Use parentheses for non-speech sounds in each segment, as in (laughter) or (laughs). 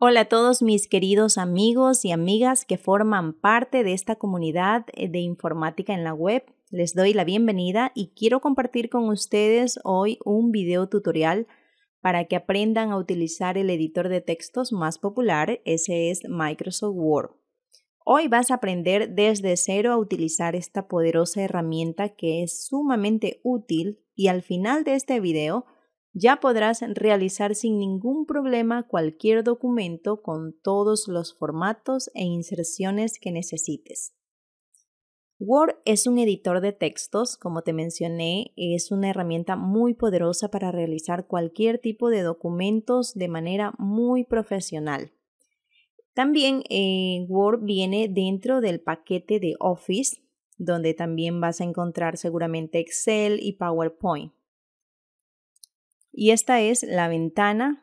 Hola a todos mis queridos amigos y amigas que forman parte de esta comunidad eh, de informática en la web. Les doy la bienvenida y quiero compartir con ustedes hoy un video tutorial para que aprendan a utilizar el editor de textos más popular, ese es Microsoft Word. Hoy vas a aprender desde cero a utilizar esta poderosa herramienta que es sumamente útil y al final de este video ya podrás realizar sin ningún problema cualquier documento con todos los formatos e inserciones que necesites. Word es un editor de textos, como te mencioné, es una herramienta muy poderosa para realizar cualquier tipo de documentos de manera muy profesional. También eh, Word viene dentro del paquete de Office, donde también vas a encontrar seguramente Excel y PowerPoint. Y esta es la ventana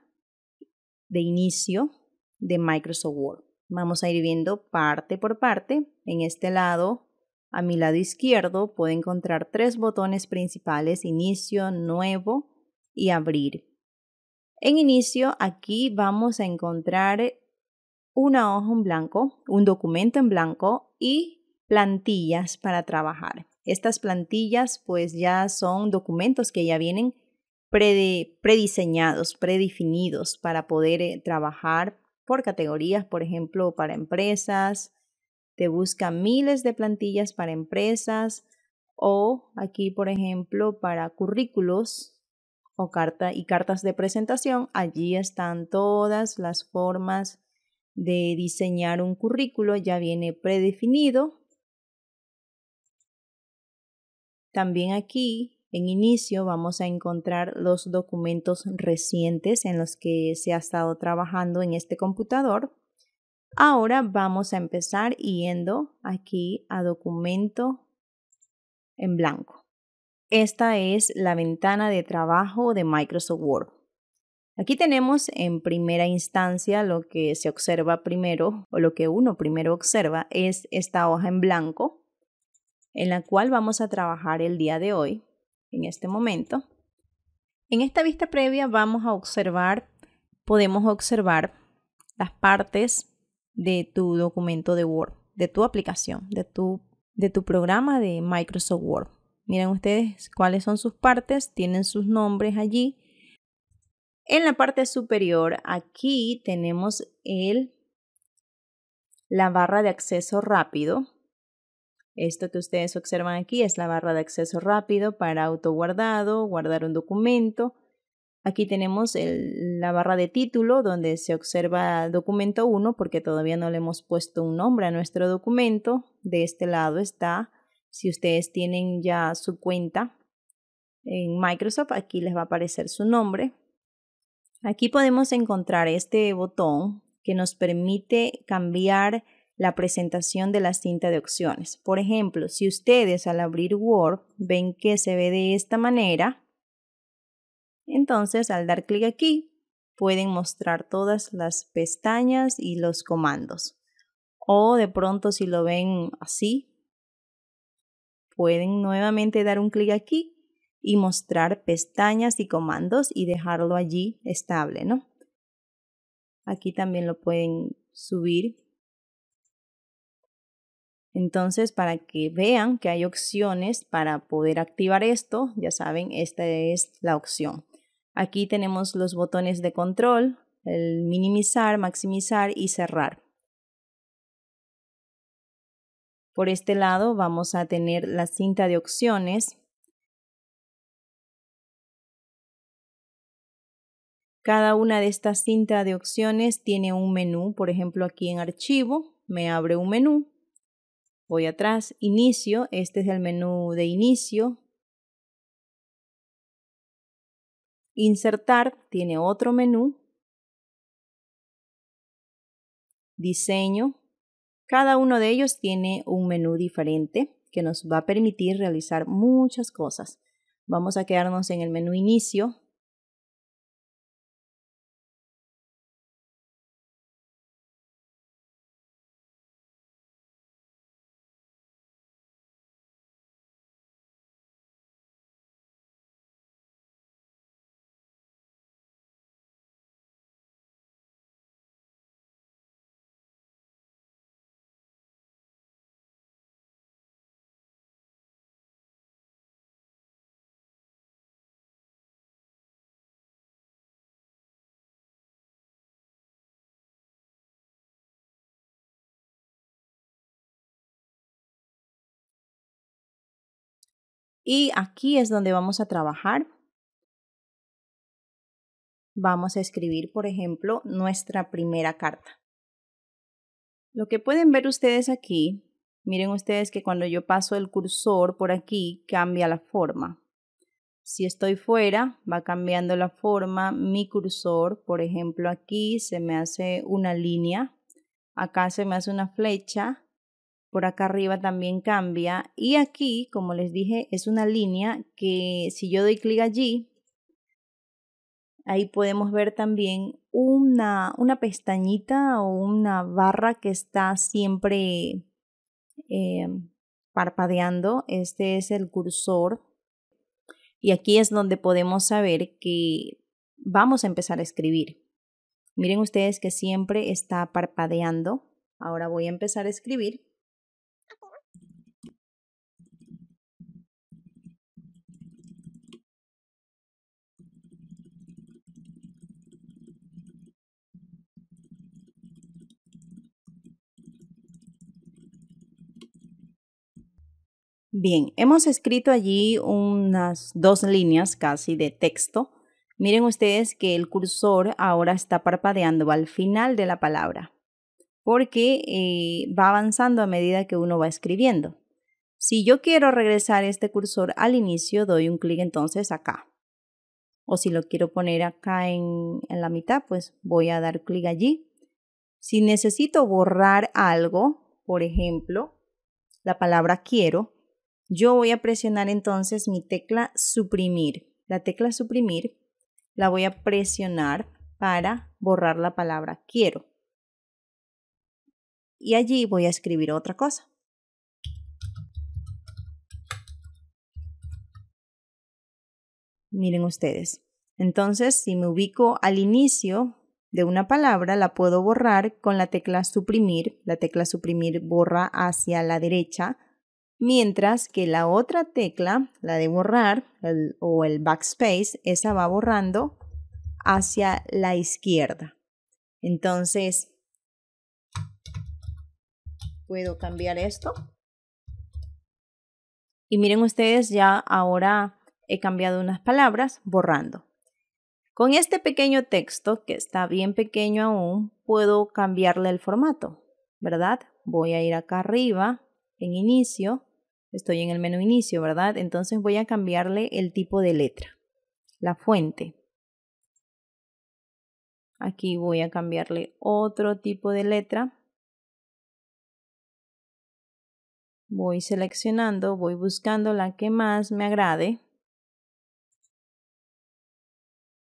de inicio de Microsoft Word. Vamos a ir viendo parte por parte. En este lado, a mi lado izquierdo, puedo encontrar tres botones principales, inicio, nuevo y abrir. En inicio, aquí vamos a encontrar una hoja en blanco, un documento en blanco y plantillas para trabajar. Estas plantillas pues ya son documentos que ya vienen prediseñados, predefinidos para poder eh, trabajar por categorías, por ejemplo, para empresas. Te buscan miles de plantillas para empresas o aquí, por ejemplo, para currículos o carta y cartas de presentación. Allí están todas las formas de diseñar un currículo, ya viene predefinido. También aquí en inicio vamos a encontrar los documentos recientes en los que se ha estado trabajando en este computador. Ahora vamos a empezar yendo aquí a documento en blanco. Esta es la ventana de trabajo de Microsoft Word. Aquí tenemos en primera instancia lo que se observa primero o lo que uno primero observa es esta hoja en blanco en la cual vamos a trabajar el día de hoy en este momento. En esta vista previa vamos a observar, podemos observar las partes de tu documento de Word, de tu aplicación, de tu, de tu programa de Microsoft Word. Miren ustedes cuáles son sus partes, tienen sus nombres allí. En la parte superior, aquí tenemos el, la barra de acceso rápido esto que ustedes observan aquí es la barra de acceso rápido para autoguardado, guardar un documento. Aquí tenemos la barra de título donde se observa documento 1 porque todavía no le hemos puesto un nombre a nuestro documento. De este lado está, si ustedes tienen ya su cuenta en Microsoft, aquí les va a aparecer su nombre. Aquí podemos encontrar este botón que nos permite cambiar la presentación de la cinta de opciones. Por ejemplo, si ustedes al abrir Word ven que se ve de esta manera, entonces al dar clic aquí pueden mostrar todas las pestañas y los comandos. O de pronto si lo ven así, pueden nuevamente dar un clic aquí y mostrar pestañas y comandos y dejarlo allí estable, ¿no? Aquí también lo pueden subir entonces, para que vean que hay opciones para poder activar esto, ya saben, esta es la opción. Aquí tenemos los botones de control, el minimizar, maximizar y cerrar. Por este lado vamos a tener la cinta de opciones. Cada una de estas cinta de opciones tiene un menú. Por ejemplo, aquí en archivo me abre un menú voy atrás, inicio, este es el menú de inicio. Insertar tiene otro menú. Diseño. Cada uno de ellos tiene un menú diferente que nos va a permitir realizar muchas cosas. Vamos a quedarnos en el menú inicio Y aquí es donde vamos a trabajar. Vamos a escribir, por ejemplo, nuestra primera carta. Lo que pueden ver ustedes aquí, miren ustedes que cuando yo paso el cursor por aquí cambia la forma. Si estoy fuera, va cambiando la forma. Mi cursor, por ejemplo, aquí se me hace una línea. Acá se me hace una flecha por acá arriba también cambia y aquí como les dije es una línea que si yo doy clic allí ahí podemos ver también una, una pestañita o una barra que está siempre eh, parpadeando este es el cursor y aquí es donde podemos saber que vamos a empezar a escribir miren ustedes que siempre está parpadeando ahora voy a empezar a escribir Bien, hemos escrito allí unas dos líneas casi de texto. Miren ustedes que el cursor ahora está parpadeando al final de la palabra porque eh, va avanzando a medida que uno va escribiendo. Si yo quiero regresar este cursor al inicio, doy un clic entonces acá. O si lo quiero poner acá en la mitad, pues voy a dar clic allí. Si necesito borrar algo, por ejemplo, la palabra quiero, yo voy a presionar entonces mi tecla suprimir. La tecla suprimir la voy a presionar para borrar la palabra quiero. Y allí voy a escribir otra cosa. Miren ustedes. Entonces, si me ubico al inicio de una palabra, la puedo borrar con la tecla suprimir. La tecla suprimir borra hacia la derecha Mientras que la otra tecla, la de borrar o el backspace, esa va borrando hacia la izquierda. Entonces, puedo cambiar esto. Y miren ustedes, ya ahora he cambiado unas palabras borrando. Con este pequeño texto, que está bien pequeño aún, puedo cambiarle el formato, ¿verdad? Voy a ir acá arriba, en inicio, Estoy en el menú inicio, ¿verdad? Entonces voy a cambiarle el tipo de letra, la fuente. Aquí voy a cambiarle otro tipo de letra. Voy seleccionando, voy buscando la que más me agrade.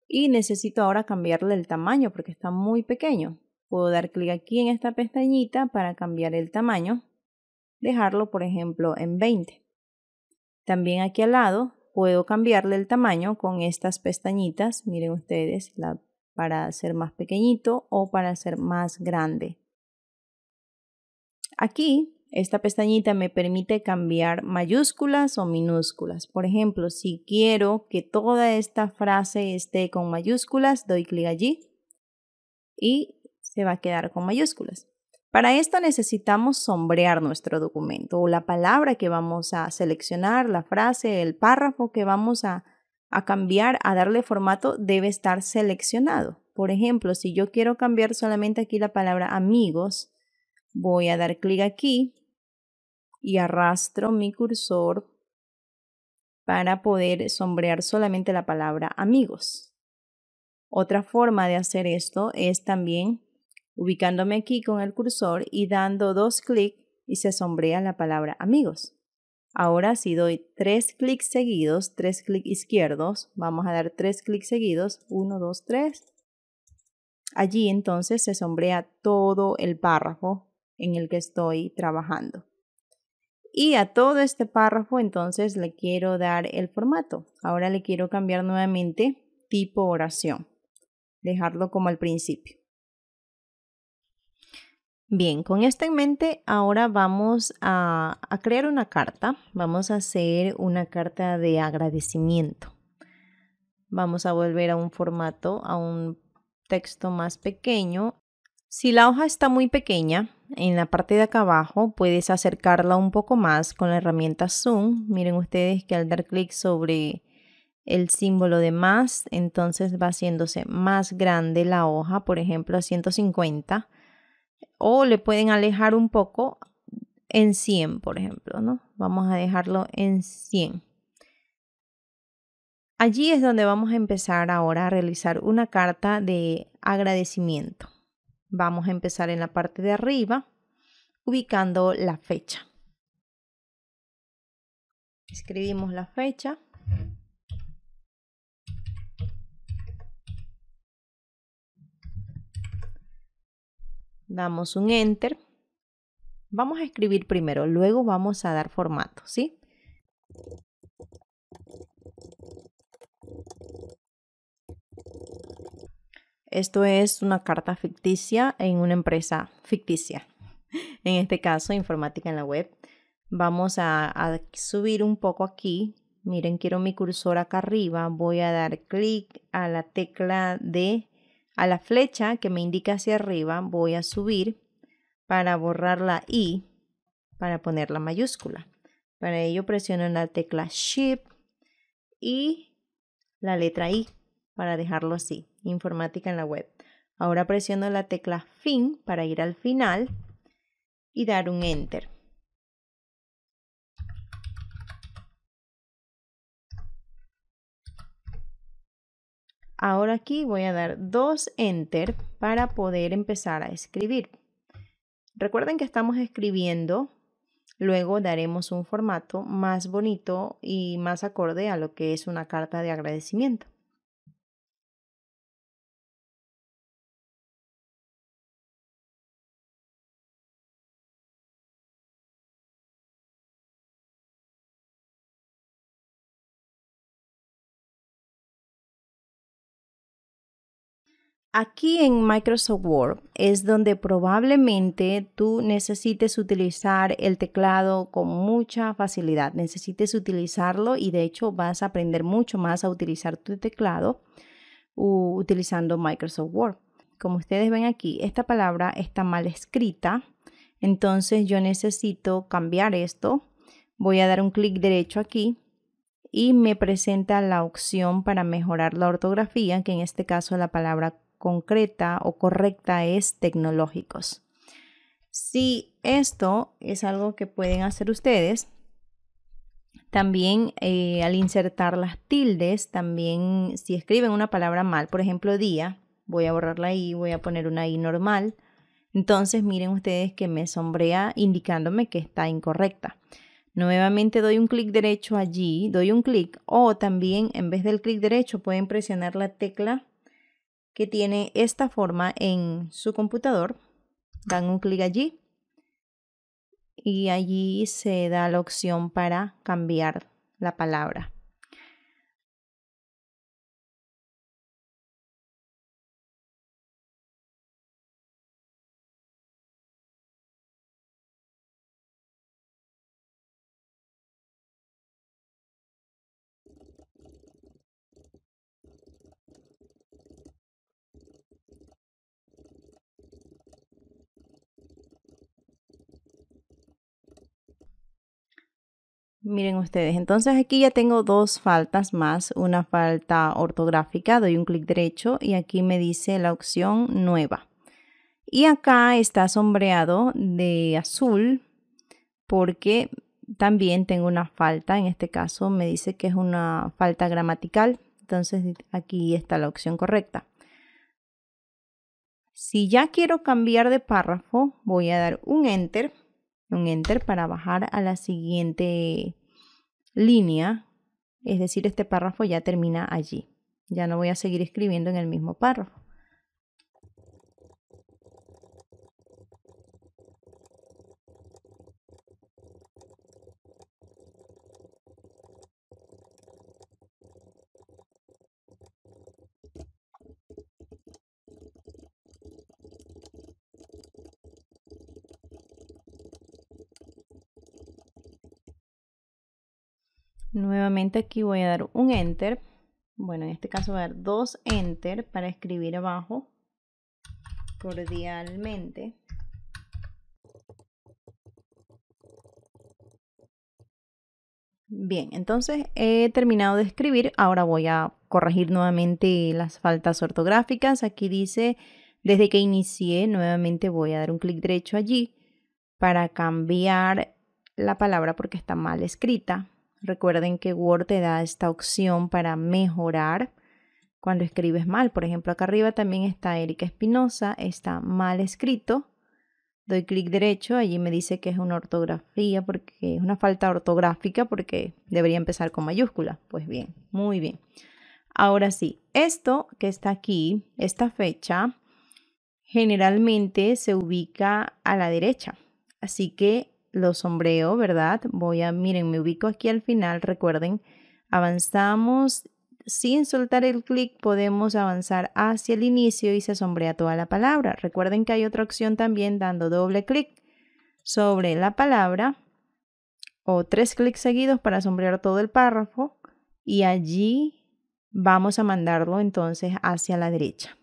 Y necesito ahora cambiarle el tamaño porque está muy pequeño. Puedo dar clic aquí en esta pestañita para cambiar el tamaño dejarlo por ejemplo en 20. También aquí al lado puedo cambiarle el tamaño con estas pestañitas, miren ustedes, para hacer más pequeñito o para hacer más grande. Aquí esta pestañita me permite cambiar mayúsculas o minúsculas. Por ejemplo, si quiero que toda esta frase esté con mayúsculas, doy clic allí y se va a quedar con mayúsculas. Para esto necesitamos sombrear nuestro documento o la palabra que vamos a seleccionar, la frase, el párrafo que vamos a, cambiar, a darle formato, debe estar seleccionado. Por ejemplo, si yo quiero cambiar solamente aquí la palabra amigos, voy a dar clic aquí y arrastro mi cursor para poder sombrear solamente la palabra amigos. Otra forma de hacer esto es también ubicándome aquí con el cursor y dando dos clics y se sombrea la palabra amigos. Ahora si doy tres clics seguidos, tres clics izquierdos, vamos a dar tres clics seguidos, 1, 2, 3. Allí entonces se sombrea todo el párrafo en el que estoy trabajando. Y a todo este párrafo entonces le quiero dar el formato. Ahora le quiero cambiar nuevamente tipo oración. Dejarlo como al principio. Bien, con esto en mente, ahora vamos a, crear una carta. Vamos a hacer una carta de agradecimiento. Vamos a volver a un formato, a un texto más pequeño. Si la hoja está muy pequeña, en la parte de acá abajo puedes acercarla un poco más con la herramienta Zoom. Miren ustedes que al dar clic sobre el símbolo de más, entonces va haciéndose más grande la hoja, por ejemplo a 150 o le pueden alejar un poco en 100, por ejemplo, ¿no? Vamos a dejarlo en 100. Allí es donde vamos a empezar ahora a realizar una carta de agradecimiento. Vamos a empezar en la parte de arriba, ubicando la fecha. Escribimos la fecha. damos un enter. Vamos a escribir primero, luego vamos a dar formato, ¿sí? Esto es una carta ficticia en una empresa ficticia, (laughs) en este caso informática en la web. Vamos a, a subir un poco aquí. Miren, quiero mi cursor acá arriba. Voy a dar clic a la tecla de a la flecha que me indica hacia arriba voy a subir para borrar la I para poner la mayúscula. Para ello presiono la tecla Shift y la letra I para dejarlo así, informática en la web. Ahora presiono la tecla Fin para ir al final y dar un Enter. Ahora aquí voy a dar dos enter para poder empezar a escribir. Recuerden que estamos escribiendo, luego daremos un formato más bonito y más acorde a lo que es una carta de agradecimiento. Aquí en Microsoft Word es donde probablemente tú necesites utilizar el teclado con mucha facilidad, necesites utilizarlo y de hecho vas a aprender mucho más a utilizar tu teclado utilizando Microsoft Word. Como ustedes ven aquí, esta palabra está mal escrita, entonces yo necesito cambiar esto. Voy a dar un clic derecho aquí y me presenta la opción para mejorar la ortografía, que en este caso la palabra concreta o correcta es tecnológicos. Si esto es algo que pueden hacer ustedes, también eh, al insertar las tildes, también si escriben una palabra mal, por ejemplo día, voy a borrarla y voy a poner una I normal. Entonces miren ustedes que me sombrea indicándome que está incorrecta. Nuevamente doy un clic derecho allí, doy un clic o también en vez del clic derecho pueden presionar la tecla que tiene esta forma en su computador. Dan un clic allí y allí se da la opción para cambiar la palabra. Miren ustedes, entonces aquí ya tengo dos faltas más, una falta ortográfica, doy un clic derecho y aquí me dice la opción nueva. Y acá está sombreado de azul porque también tengo una falta, en este caso me dice que es una falta gramatical, entonces aquí está la opción correcta. Si ya quiero cambiar de párrafo, voy a dar un enter, un enter para bajar a la siguiente línea, es decir, este párrafo ya termina allí. Ya no voy a seguir escribiendo en el mismo párrafo. Nuevamente aquí voy a dar un enter. Bueno, en este caso voy a dar dos enter para escribir abajo cordialmente. Bien, entonces he terminado de escribir. Ahora voy a corregir nuevamente las faltas ortográficas. Aquí dice, desde que inicié, nuevamente voy a dar un clic derecho allí para cambiar la palabra porque está mal escrita. Recuerden que Word te da esta opción para mejorar cuando escribes mal. Por ejemplo, acá arriba también está Erika Espinosa, está mal escrito. Doy clic derecho, allí me dice que es una ortografía, porque es una falta ortográfica, porque debería empezar con mayúscula. Pues bien, muy bien. Ahora sí, esto que está aquí, esta fecha, generalmente se ubica a la derecha. Así que lo sombreo, ¿verdad? Voy a, miren, me ubico aquí al final, recuerden, avanzamos sin soltar el clic podemos avanzar hacia el inicio y se sombrea toda la palabra. Recuerden que hay otra opción también dando doble clic sobre la palabra o tres clics seguidos para sombrear todo el párrafo y allí vamos a mandarlo entonces hacia la derecha.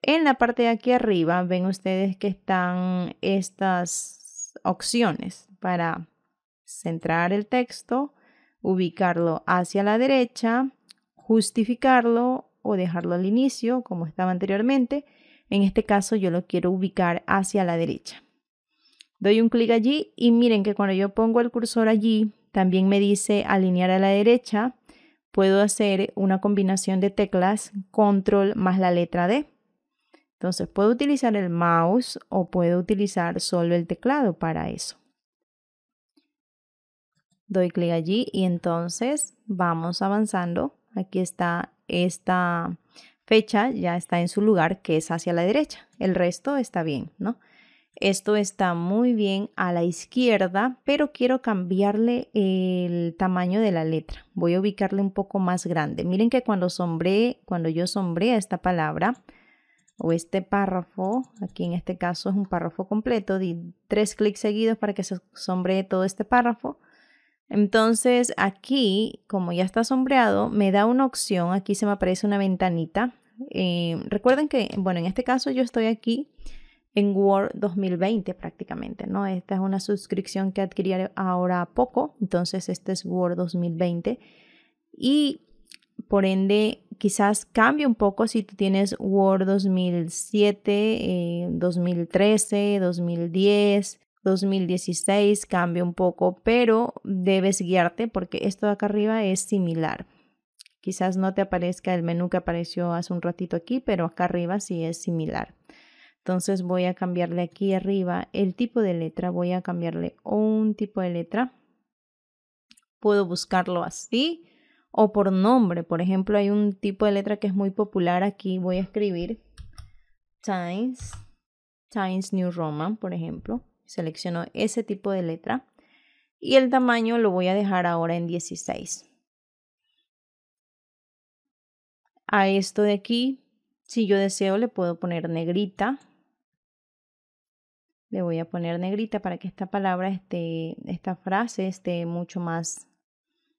En la parte de aquí arriba ven ustedes que están estas opciones para centrar el texto, ubicarlo hacia la derecha, justificarlo o dejarlo al inicio como estaba anteriormente. En este caso yo lo quiero ubicar hacia la derecha. Doy un clic allí y miren que cuando yo pongo el cursor allí, también me dice alinear a la derecha. Puedo hacer una combinación de teclas control más la letra D. Entonces puedo utilizar el mouse o puedo utilizar solo el teclado para eso. Doy clic allí y entonces vamos avanzando. Aquí está esta fecha, ya está en su lugar que es hacia la derecha. El resto está bien, ¿no? Esto está muy bien a la izquierda, pero quiero cambiarle el tamaño de la letra. Voy a ubicarle un poco más grande. Miren que cuando sombré, cuando yo sombré esta palabra, o este párrafo, aquí en este caso es un párrafo completo, di tres clics seguidos para que se sombree todo este párrafo. Entonces aquí, como ya está sombreado, me da una opción, aquí se me aparece una ventanita. Eh, recuerden que, bueno, en este caso yo estoy aquí en Word 2020 prácticamente, ¿no? Esta es una suscripción que adquirí ahora poco, entonces este es Word 2020 y por ende quizás cambie un poco si tú tienes Word 2007, 2013, 2010, 2016, cambia un poco, pero debes guiarte porque esto de acá arriba es similar. Quizás no te aparezca el menú que apareció hace un ratito aquí, pero acá arriba sí es similar. Entonces voy a cambiarle aquí arriba el tipo de letra, voy a cambiarle un tipo de letra. Puedo buscarlo así o por nombre. Por ejemplo, hay un tipo de letra que es muy popular aquí. Voy a escribir Times, Times New Roman, por ejemplo. Selecciono ese tipo de letra. Y el tamaño lo voy a dejar ahora en 16. A esto de aquí, si yo deseo, le puedo poner negrita. Le voy a poner negrita para que esta palabra esté, esta frase esté mucho más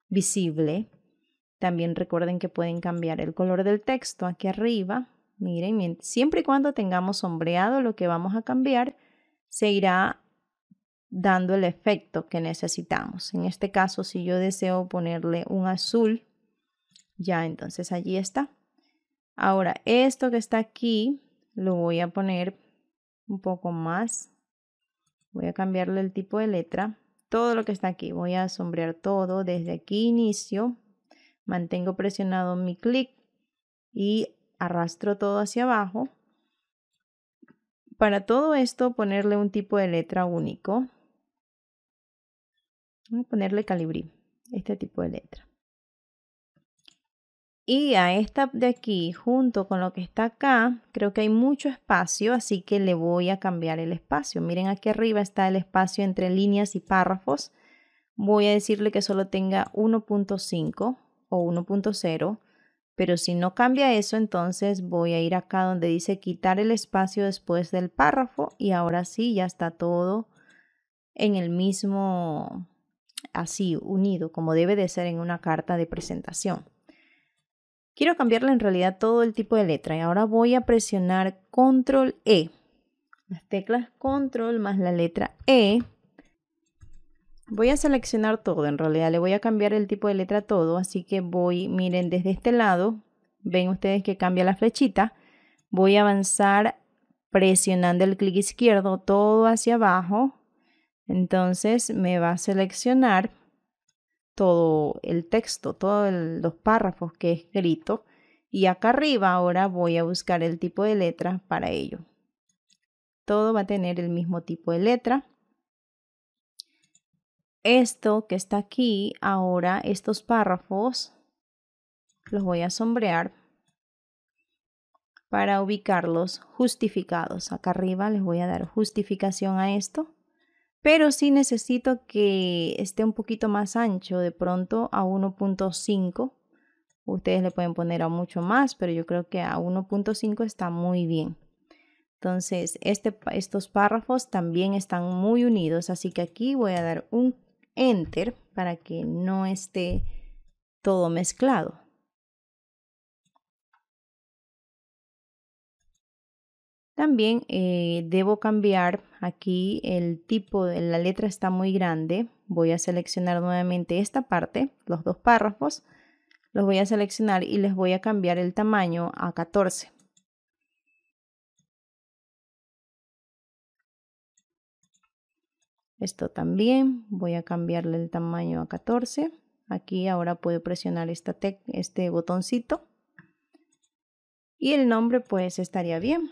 visible. También recuerden que pueden cambiar el color del texto aquí arriba. Miren, siempre y cuando tengamos sombreado lo que vamos a cambiar, se irá dando el efecto que necesitamos. En este caso, si yo deseo ponerle un azul, ya entonces allí está. Ahora, esto que está aquí, lo voy a poner un poco más. Voy a cambiarle el tipo de letra. Todo lo que está aquí, voy a sombrear todo desde aquí inicio Mantengo presionado mi clic y arrastro todo hacia abajo. Para todo esto ponerle un tipo de letra único. Voy a ponerle calibrí, este tipo de letra. Y a esta de aquí, junto con lo que está acá, creo que hay mucho espacio, así que le voy a cambiar el espacio. Miren, aquí arriba está el espacio entre líneas y párrafos. Voy a decirle que solo tenga 1.5 o 1.0, pero si no cambia eso, entonces voy a ir acá donde dice quitar el espacio después del párrafo y ahora sí ya está todo en el mismo, así, unido, como debe de ser en una carta de presentación. Quiero cambiarle en realidad todo el tipo de letra y ahora voy a presionar control E. Las teclas control más la letra E Voy a seleccionar todo, en realidad le voy a cambiar el tipo de letra todo, así que voy, miren, desde este lado, ven ustedes que cambia la flechita, voy a avanzar presionando el clic izquierdo todo hacia abajo, entonces me va a seleccionar todo el texto, todos los párrafos que he escrito y acá arriba ahora voy a buscar el tipo de letra para ello. Todo va a tener el mismo tipo de letra esto que está aquí, ahora estos párrafos, los voy a sombrear para ubicarlos justificados. Acá arriba les voy a dar justificación a esto, pero sí necesito que esté un poquito más ancho, de pronto a 1.5. Ustedes le pueden poner a mucho más, pero yo creo que a 1.5 está muy bien. Entonces, este, estos párrafos también están muy unidos, así que aquí voy a dar un enter para que no esté todo mezclado. También eh, debo cambiar aquí el tipo de la letra está muy grande. Voy a seleccionar nuevamente esta parte, los dos párrafos. Los voy a seleccionar y les voy a cambiar el tamaño a 14. Esto también. Voy a cambiarle el tamaño a 14. Aquí ahora puedo presionar este botoncito. Y el nombre pues estaría bien.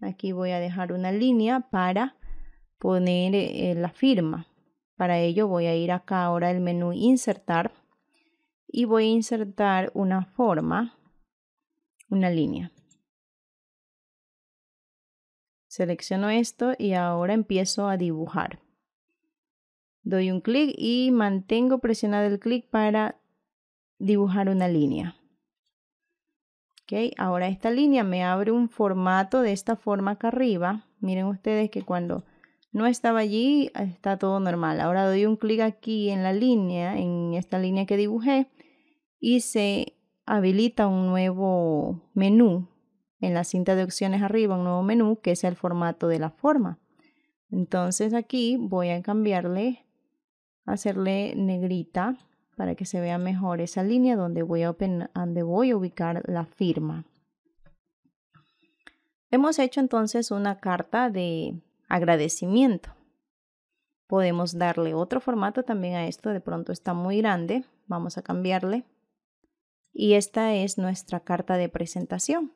Aquí voy a dejar una línea para poner eh, la firma. Para ello voy a ir acá ahora al menú insertar y voy a insertar una forma, una línea. Selecciono esto y ahora empiezo a dibujar. Doy un clic y mantengo presionado el clic para dibujar una línea. ahora esta línea me abre un formato de esta forma acá arriba. Miren ustedes que cuando no estaba allí está todo normal. Ahora doy un clic aquí en la línea, en esta línea que dibujé y se habilita un nuevo menú en la cinta de opciones arriba, un nuevo menú que es el formato de la forma. Entonces aquí voy a cambiarle hacerle negrita para que se vea mejor esa línea donde voy a, voy a ubicar la firma. Hemos hecho entonces una carta de agradecimiento. Podemos darle otro formato también a esto, de pronto está muy grande, vamos a cambiarle. Y esta es nuestra carta de presentación.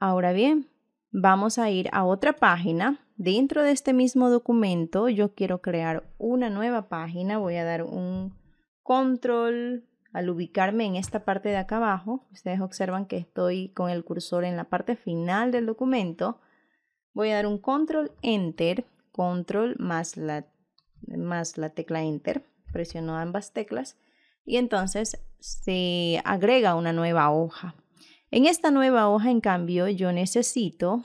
Ahora bien, vamos a ir a otra página. Dentro de este mismo documento yo quiero crear una nueva página. Voy a dar un control al ubicarme en esta parte de acá abajo. Ustedes observan que estoy con el cursor en la parte final del documento. Voy a dar un control enter, control más la, la tecla enter. Presiono ambas teclas y entonces se agrega una nueva hoja. En esta nueva hoja, en cambio, yo necesito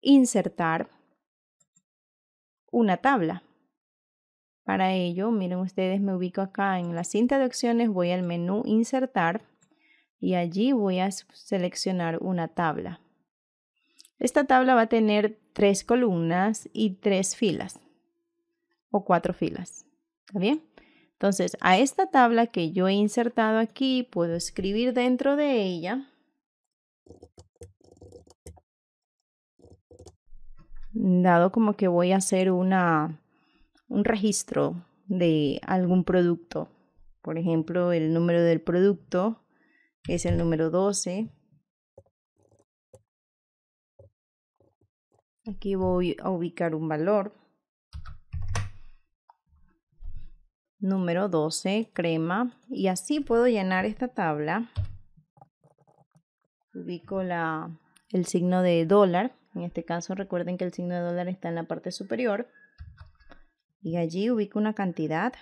insertar una tabla. Para ello, miren ustedes, me ubico acá en la cinta de opciones, voy al menú insertar y allí voy a seleccionar una tabla. Esta tabla va a tener tres columnas y tres filas o cuatro filas. ¿Está bien? Entonces, a esta tabla que yo he insertado aquí, puedo escribir dentro de ella dado como que voy a hacer un registro de algún producto. Por ejemplo, el número del producto es el número 12. Aquí voy a ubicar un valor. número 12, crema. Y así puedo llenar esta tabla. Ubico la, el signo de dólar. En este caso recuerden que el signo de dólar está en la parte superior. Y allí ubico una cantidad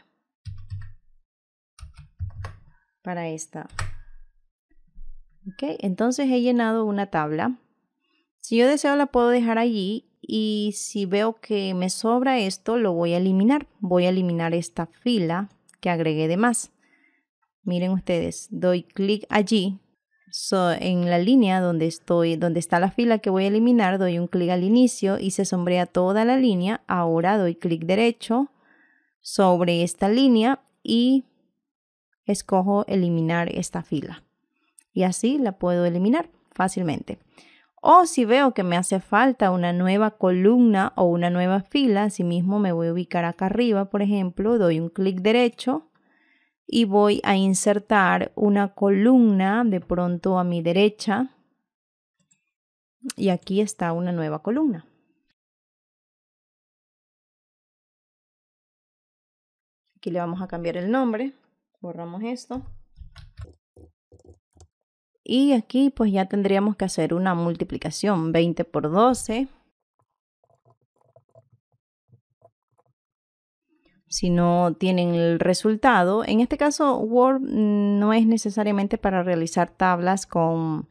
para esta. Ok, entonces he llenado una tabla. Si yo deseo la puedo dejar allí y si veo que me sobra esto lo voy a eliminar. Voy a eliminar esta fila que agregué de más. Miren ustedes, doy clic allí. en la línea donde estoy, donde está la fila que voy a eliminar, doy un clic al inicio y se sombrea toda la línea. Ahora doy clic derecho sobre esta línea y escojo eliminar esta fila. Y así la puedo eliminar fácilmente. O si veo que me hace falta una nueva columna o una nueva fila, asimismo me voy a ubicar acá arriba, por ejemplo, doy un clic derecho y voy a insertar una columna de pronto a mi derecha. Y aquí está una nueva columna. Aquí le vamos a cambiar el nombre. Borramos esto. Y aquí pues ya tendríamos que hacer una multiplicación, 20 por 12. Si no tienen el resultado, en este caso Word no es necesariamente para realizar tablas con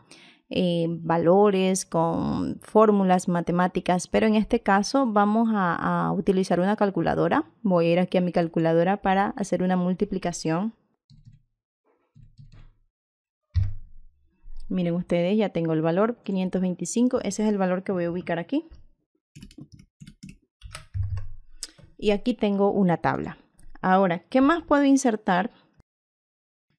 eh, valores, con fórmulas matemáticas, pero en este caso vamos a utilizar una calculadora. Voy a ir aquí a mi calculadora para hacer una multiplicación. Miren ustedes, ya tengo el valor 525, ese es el valor que voy a ubicar aquí. Y aquí tengo una tabla. Ahora, ¿qué más puedo insertar?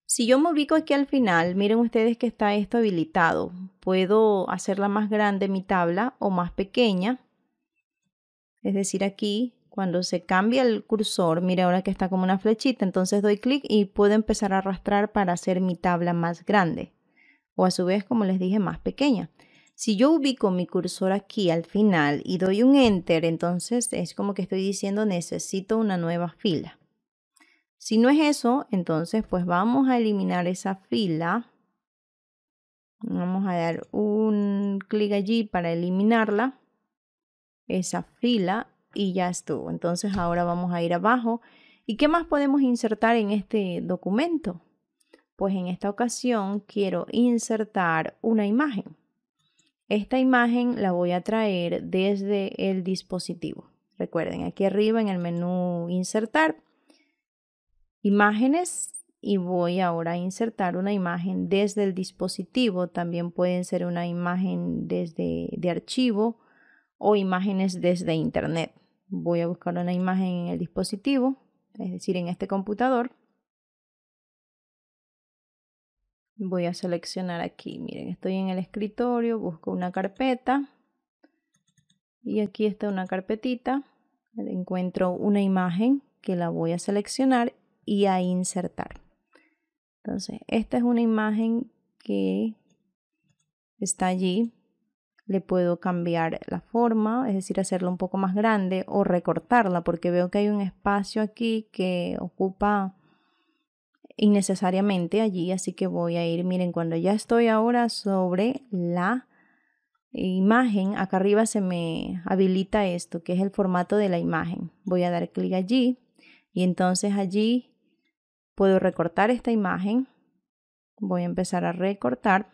Si yo me ubico aquí al final, miren ustedes que está esto habilitado. Puedo hacerla más grande mi tabla o más pequeña. Es decir, aquí cuando se cambia el cursor, mira ahora que está como una flechita, entonces doy clic y puedo empezar a arrastrar para hacer mi tabla más grande o a su vez, como les dije, más pequeña. Si yo ubico mi cursor aquí al final y doy un enter, entonces es como que estoy diciendo necesito una nueva fila. Si no es eso, entonces pues vamos a eliminar esa fila. Vamos a dar un clic allí para eliminarla, esa fila, y ya estuvo. Entonces ahora vamos a ir abajo. ¿Y qué más podemos insertar en este documento? pues en esta ocasión quiero insertar una imagen. Esta imagen la voy a traer desde el dispositivo. Recuerden, aquí arriba en el menú insertar, imágenes y voy ahora a insertar una imagen desde el dispositivo. También pueden ser una imagen desde de archivo o imágenes desde internet. Voy a buscar una imagen en el dispositivo, es decir, en este computador Voy a seleccionar aquí, miren, estoy en el escritorio, busco una carpeta y aquí está una carpetita. Encuentro una imagen que la voy a seleccionar y a insertar. Entonces, esta es una imagen que está allí. Le puedo cambiar la forma, es decir, hacerla un poco más grande o recortarla porque veo que hay un espacio aquí que ocupa innecesariamente allí, así que voy a ir, miren, cuando ya estoy ahora sobre la imagen, acá arriba se me habilita esto, que es el formato de la imagen. Voy a dar clic allí y entonces allí puedo recortar esta imagen. Voy a empezar a recortar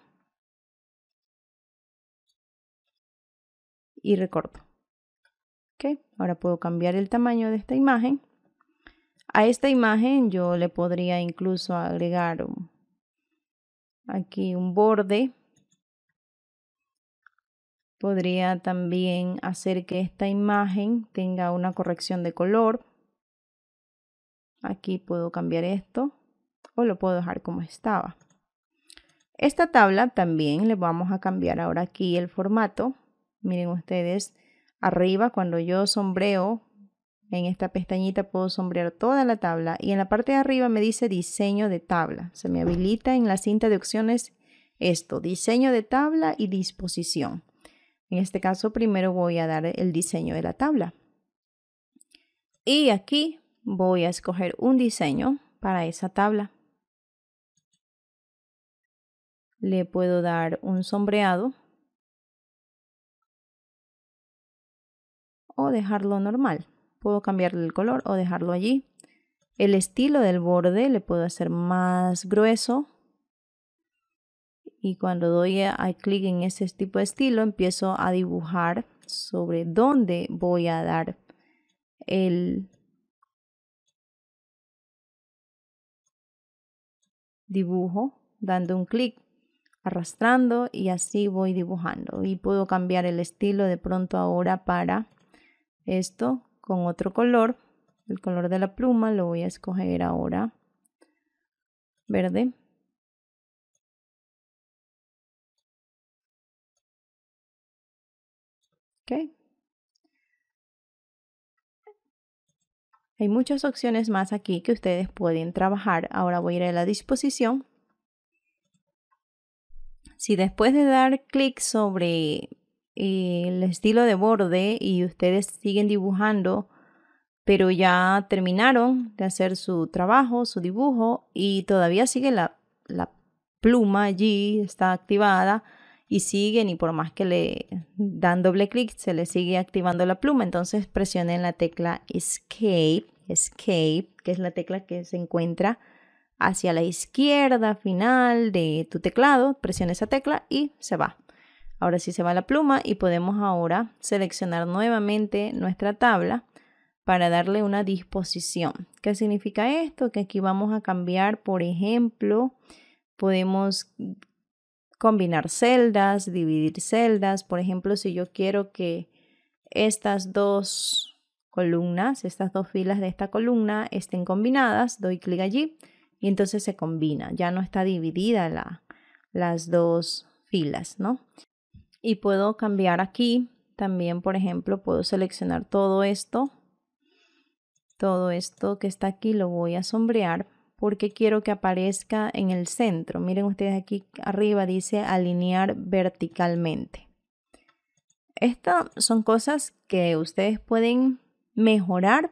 y recorto. que Ahora puedo cambiar el tamaño de esta imagen a esta imagen yo le podría incluso agregar aquí un borde. Podría también hacer que esta imagen tenga una corrección de color. Aquí puedo cambiar esto o lo puedo dejar como estaba. Esta tabla también le vamos a cambiar ahora aquí el formato. Miren ustedes, arriba cuando yo sombreo en esta pestañita puedo sombrear toda la tabla y en la parte de arriba me dice diseño de tabla. Se me habilita en la cinta de opciones esto, diseño de tabla y disposición. En este caso primero voy a dar el diseño de la tabla. Y aquí voy a escoger un diseño para esa tabla. Le puedo dar un sombreado o dejarlo normal puedo cambiarle el color o dejarlo allí. El estilo del borde le puedo hacer más grueso. Y cuando doy a clic en ese tipo de estilo, empiezo a dibujar sobre dónde voy a dar el dibujo, dando un clic, arrastrando y así voy dibujando. Y puedo cambiar el estilo de pronto ahora para esto con otro color. El color de la pluma lo voy a escoger ahora verde. Hay muchas opciones más aquí que ustedes pueden trabajar. Ahora voy a ir a la disposición. Si después de dar clic sobre el estilo de borde y ustedes siguen dibujando, pero ya terminaron de hacer su trabajo, su dibujo y todavía sigue la, pluma allí, está activada y siguen y por más que le dan doble clic se le sigue activando la pluma, entonces presionen la tecla escape, escape, que es la tecla que se encuentra hacia la izquierda final de tu teclado, presiona esa tecla y se va. Ahora sí se va la pluma y podemos ahora seleccionar nuevamente nuestra tabla para darle una disposición. ¿Qué significa esto? Que aquí vamos a cambiar, por ejemplo, podemos combinar celdas, dividir celdas. Por ejemplo, si yo quiero que estas dos columnas, estas dos filas de esta columna estén combinadas, doy clic allí y entonces se combina. Ya no está dividida la, las dos filas, ¿no? y puedo cambiar aquí. También, por ejemplo, puedo seleccionar todo esto. Todo esto que está aquí lo voy a sombrear porque quiero que aparezca en el centro. Miren ustedes aquí arriba dice alinear verticalmente. Estas son cosas que ustedes pueden mejorar,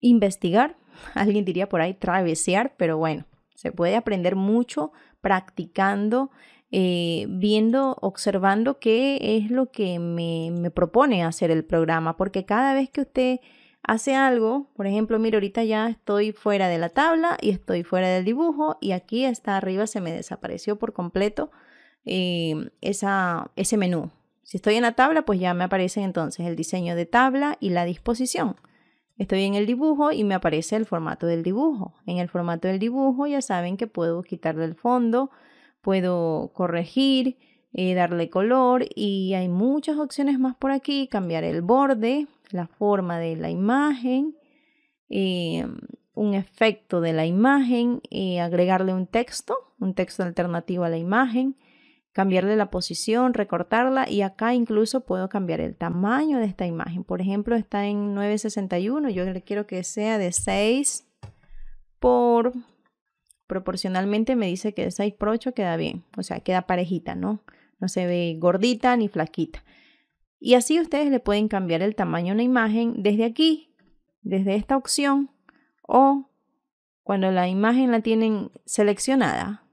investigar. (laughs) Alguien diría por ahí travesear, pero bueno, se puede aprender mucho practicando eh, viendo, observando qué es lo que me, me, propone hacer el programa, porque cada vez que usted hace algo, por ejemplo, mire, ahorita ya estoy fuera de la tabla y estoy fuera del dibujo y aquí está arriba se me desapareció por completo em, esa, ese menú. Si estoy en la tabla, pues ya me aparece entonces el diseño de tabla y la disposición. Estoy en el dibujo y me aparece el formato del dibujo. En el formato del dibujo ya saben que puedo quitarle el fondo, puedo corregir, eh, darle color y hay muchas opciones más por aquí, cambiar el borde, la forma de la imagen, eh, un efecto de la imagen, eh, agregarle un texto, un texto alternativo a la imagen, cambiarle la posición, recortarla y acá incluso puedo cambiar el tamaño de esta imagen. Por ejemplo, está en 961, yo le quiero que sea de 6 por proporcionalmente me dice que de 6 por 8 queda bien, o sea, queda parejita, ¿no? No se ve gordita ni flaquita. Y así ustedes le pueden cambiar el tamaño a una imagen desde aquí, desde esta opción, o cuando la imagen la tienen seleccionada,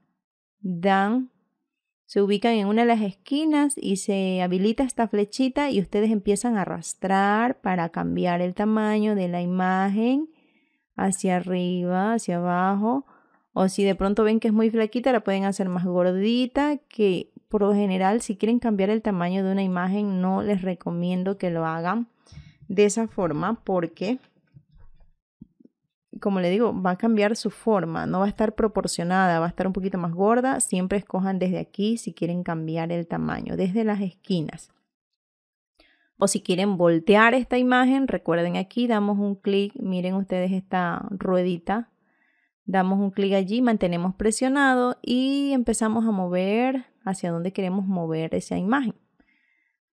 dan, se ubican en una de las esquinas y se habilita esta flechita y ustedes empiezan a arrastrar para cambiar el tamaño de la imagen hacia arriba, hacia abajo, o si de pronto ven que es muy flaquita, la pueden hacer más gordita, que por lo general si quieren cambiar el tamaño de una imagen, no les recomiendo que lo hagan de esa forma porque, como le digo, va a cambiar su forma, no va a estar proporcionada, va a estar un poquito más gorda. Siempre escojan desde aquí si quieren cambiar el tamaño, desde las esquinas. O si quieren voltear esta imagen, recuerden aquí, damos un clic, miren ustedes esta ruedita Damos un clic allí, mantenemos presionado y empezamos a mover hacia donde queremos mover esa imagen.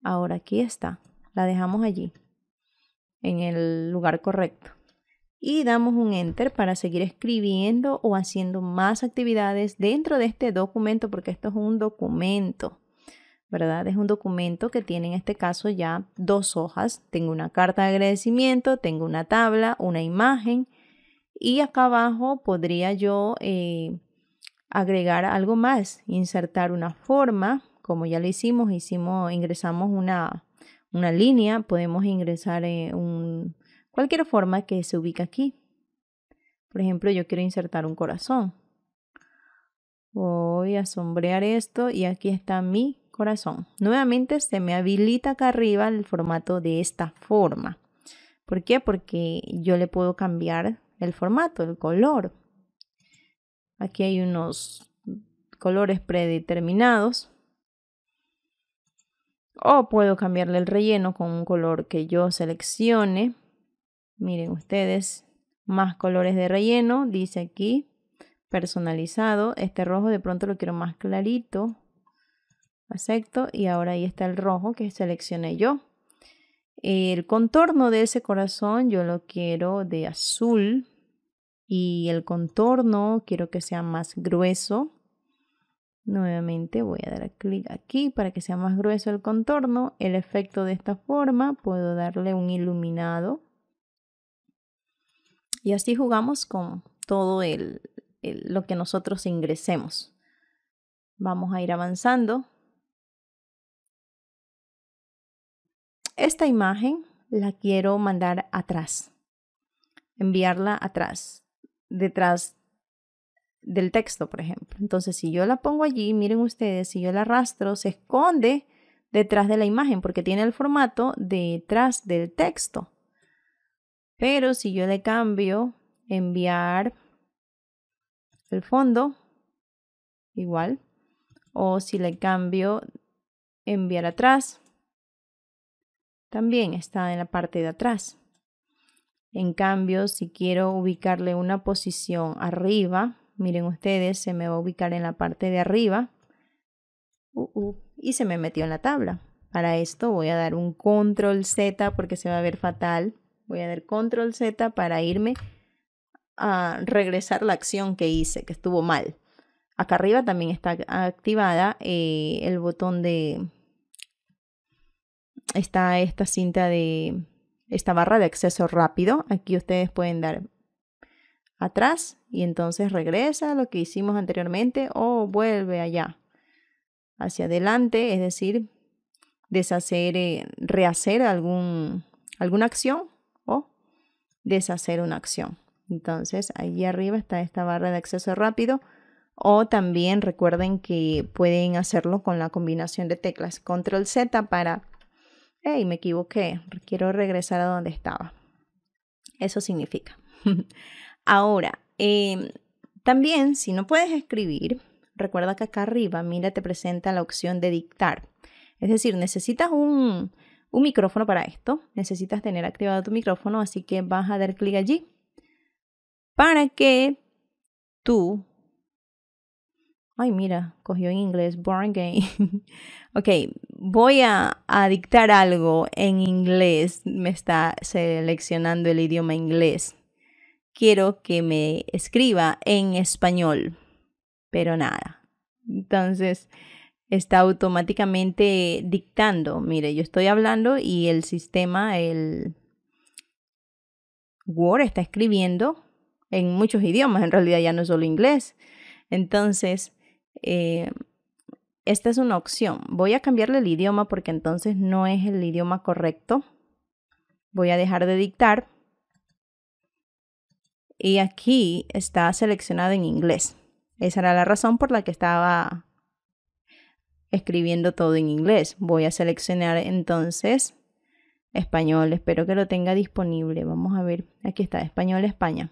Ahora aquí está, la dejamos allí, en el lugar correcto. Y damos un enter para seguir escribiendo o haciendo más actividades dentro de este documento, porque esto es un documento, ¿verdad? Es un documento que tiene en este caso ya dos hojas. Tengo una carta de agradecimiento, tengo una tabla, una imagen y acá abajo podría yo eh, agregar algo más, insertar una forma, como ya lo hicimos, hicimos, ingresamos una, una línea, podemos ingresar eh, cualquier forma que se ubica aquí. Por ejemplo, yo quiero insertar un corazón. Voy a sombrear esto y aquí está mi corazón. Nuevamente se me habilita acá arriba el formato de esta forma. ¿Por qué? Porque yo le puedo cambiar el formato, el color. Aquí hay unos colores predeterminados. O puedo cambiarle el relleno con un color que yo seleccione. Miren ustedes, más colores de relleno, dice aquí, personalizado. Este rojo de pronto lo quiero más clarito. Acepto y ahora ahí está el rojo que seleccioné yo. El contorno de ese corazón yo lo quiero de azul y el contorno quiero que sea más grueso. Nuevamente voy a dar clic aquí para que sea más grueso el contorno. El efecto de esta forma puedo darle un iluminado. Y así jugamos con todo el, lo que nosotros ingresemos. Vamos a ir avanzando. Esta imagen la quiero mandar atrás enviarla atrás detrás del texto, por ejemplo. Entonces, si yo la pongo allí, miren ustedes, si yo la arrastro, se esconde detrás de la imagen porque tiene el formato detrás del texto. Pero si yo le cambio enviar el fondo, igual, o si le cambio enviar atrás, también está en la parte de atrás. En cambio, si quiero ubicarle una posición arriba, miren ustedes, se me va a ubicar en la parte de arriba uh, uh, y se me metió en la tabla. Para esto voy a dar un control Z porque se va a ver fatal. Voy a dar control Z para irme a regresar la acción que hice, que estuvo mal. Acá arriba también está activada eh, el botón de... Está esta cinta de esta barra de acceso rápido. Aquí ustedes pueden dar atrás y entonces regresa a lo que hicimos anteriormente o vuelve allá hacia adelante, es decir, deshacer, eh, rehacer algún, alguna acción o deshacer una acción. Entonces, allí arriba está esta barra de acceso rápido. O también recuerden que pueden hacerlo con la combinación de teclas Control Z para hey, me equivoqué, quiero regresar a donde estaba. Eso significa. (laughs) Ahora, em, también si no puedes escribir, recuerda que acá arriba, mira, te presenta la opción de dictar. Es decir, necesitas un, un micrófono para esto, necesitas tener activado tu micrófono, así que vas a dar clic allí para que tú Ay, mira, cogió en inglés, born game. (laughs) ok, voy a, a, dictar algo en inglés. Me está seleccionando el idioma inglés. Quiero que me escriba en español, pero nada. Entonces, está automáticamente dictando. Mire, yo estoy hablando y el sistema, el Word está escribiendo en muchos idiomas, en realidad ya no solo inglés. Entonces, eh, esta es una opción. Voy a cambiarle el idioma porque entonces no es el idioma correcto. Voy a dejar de dictar. Y aquí está seleccionado en inglés. Esa era la razón por la que estaba escribiendo todo en inglés. Voy a seleccionar entonces español. Espero que lo tenga disponible. Vamos a ver. Aquí está, español España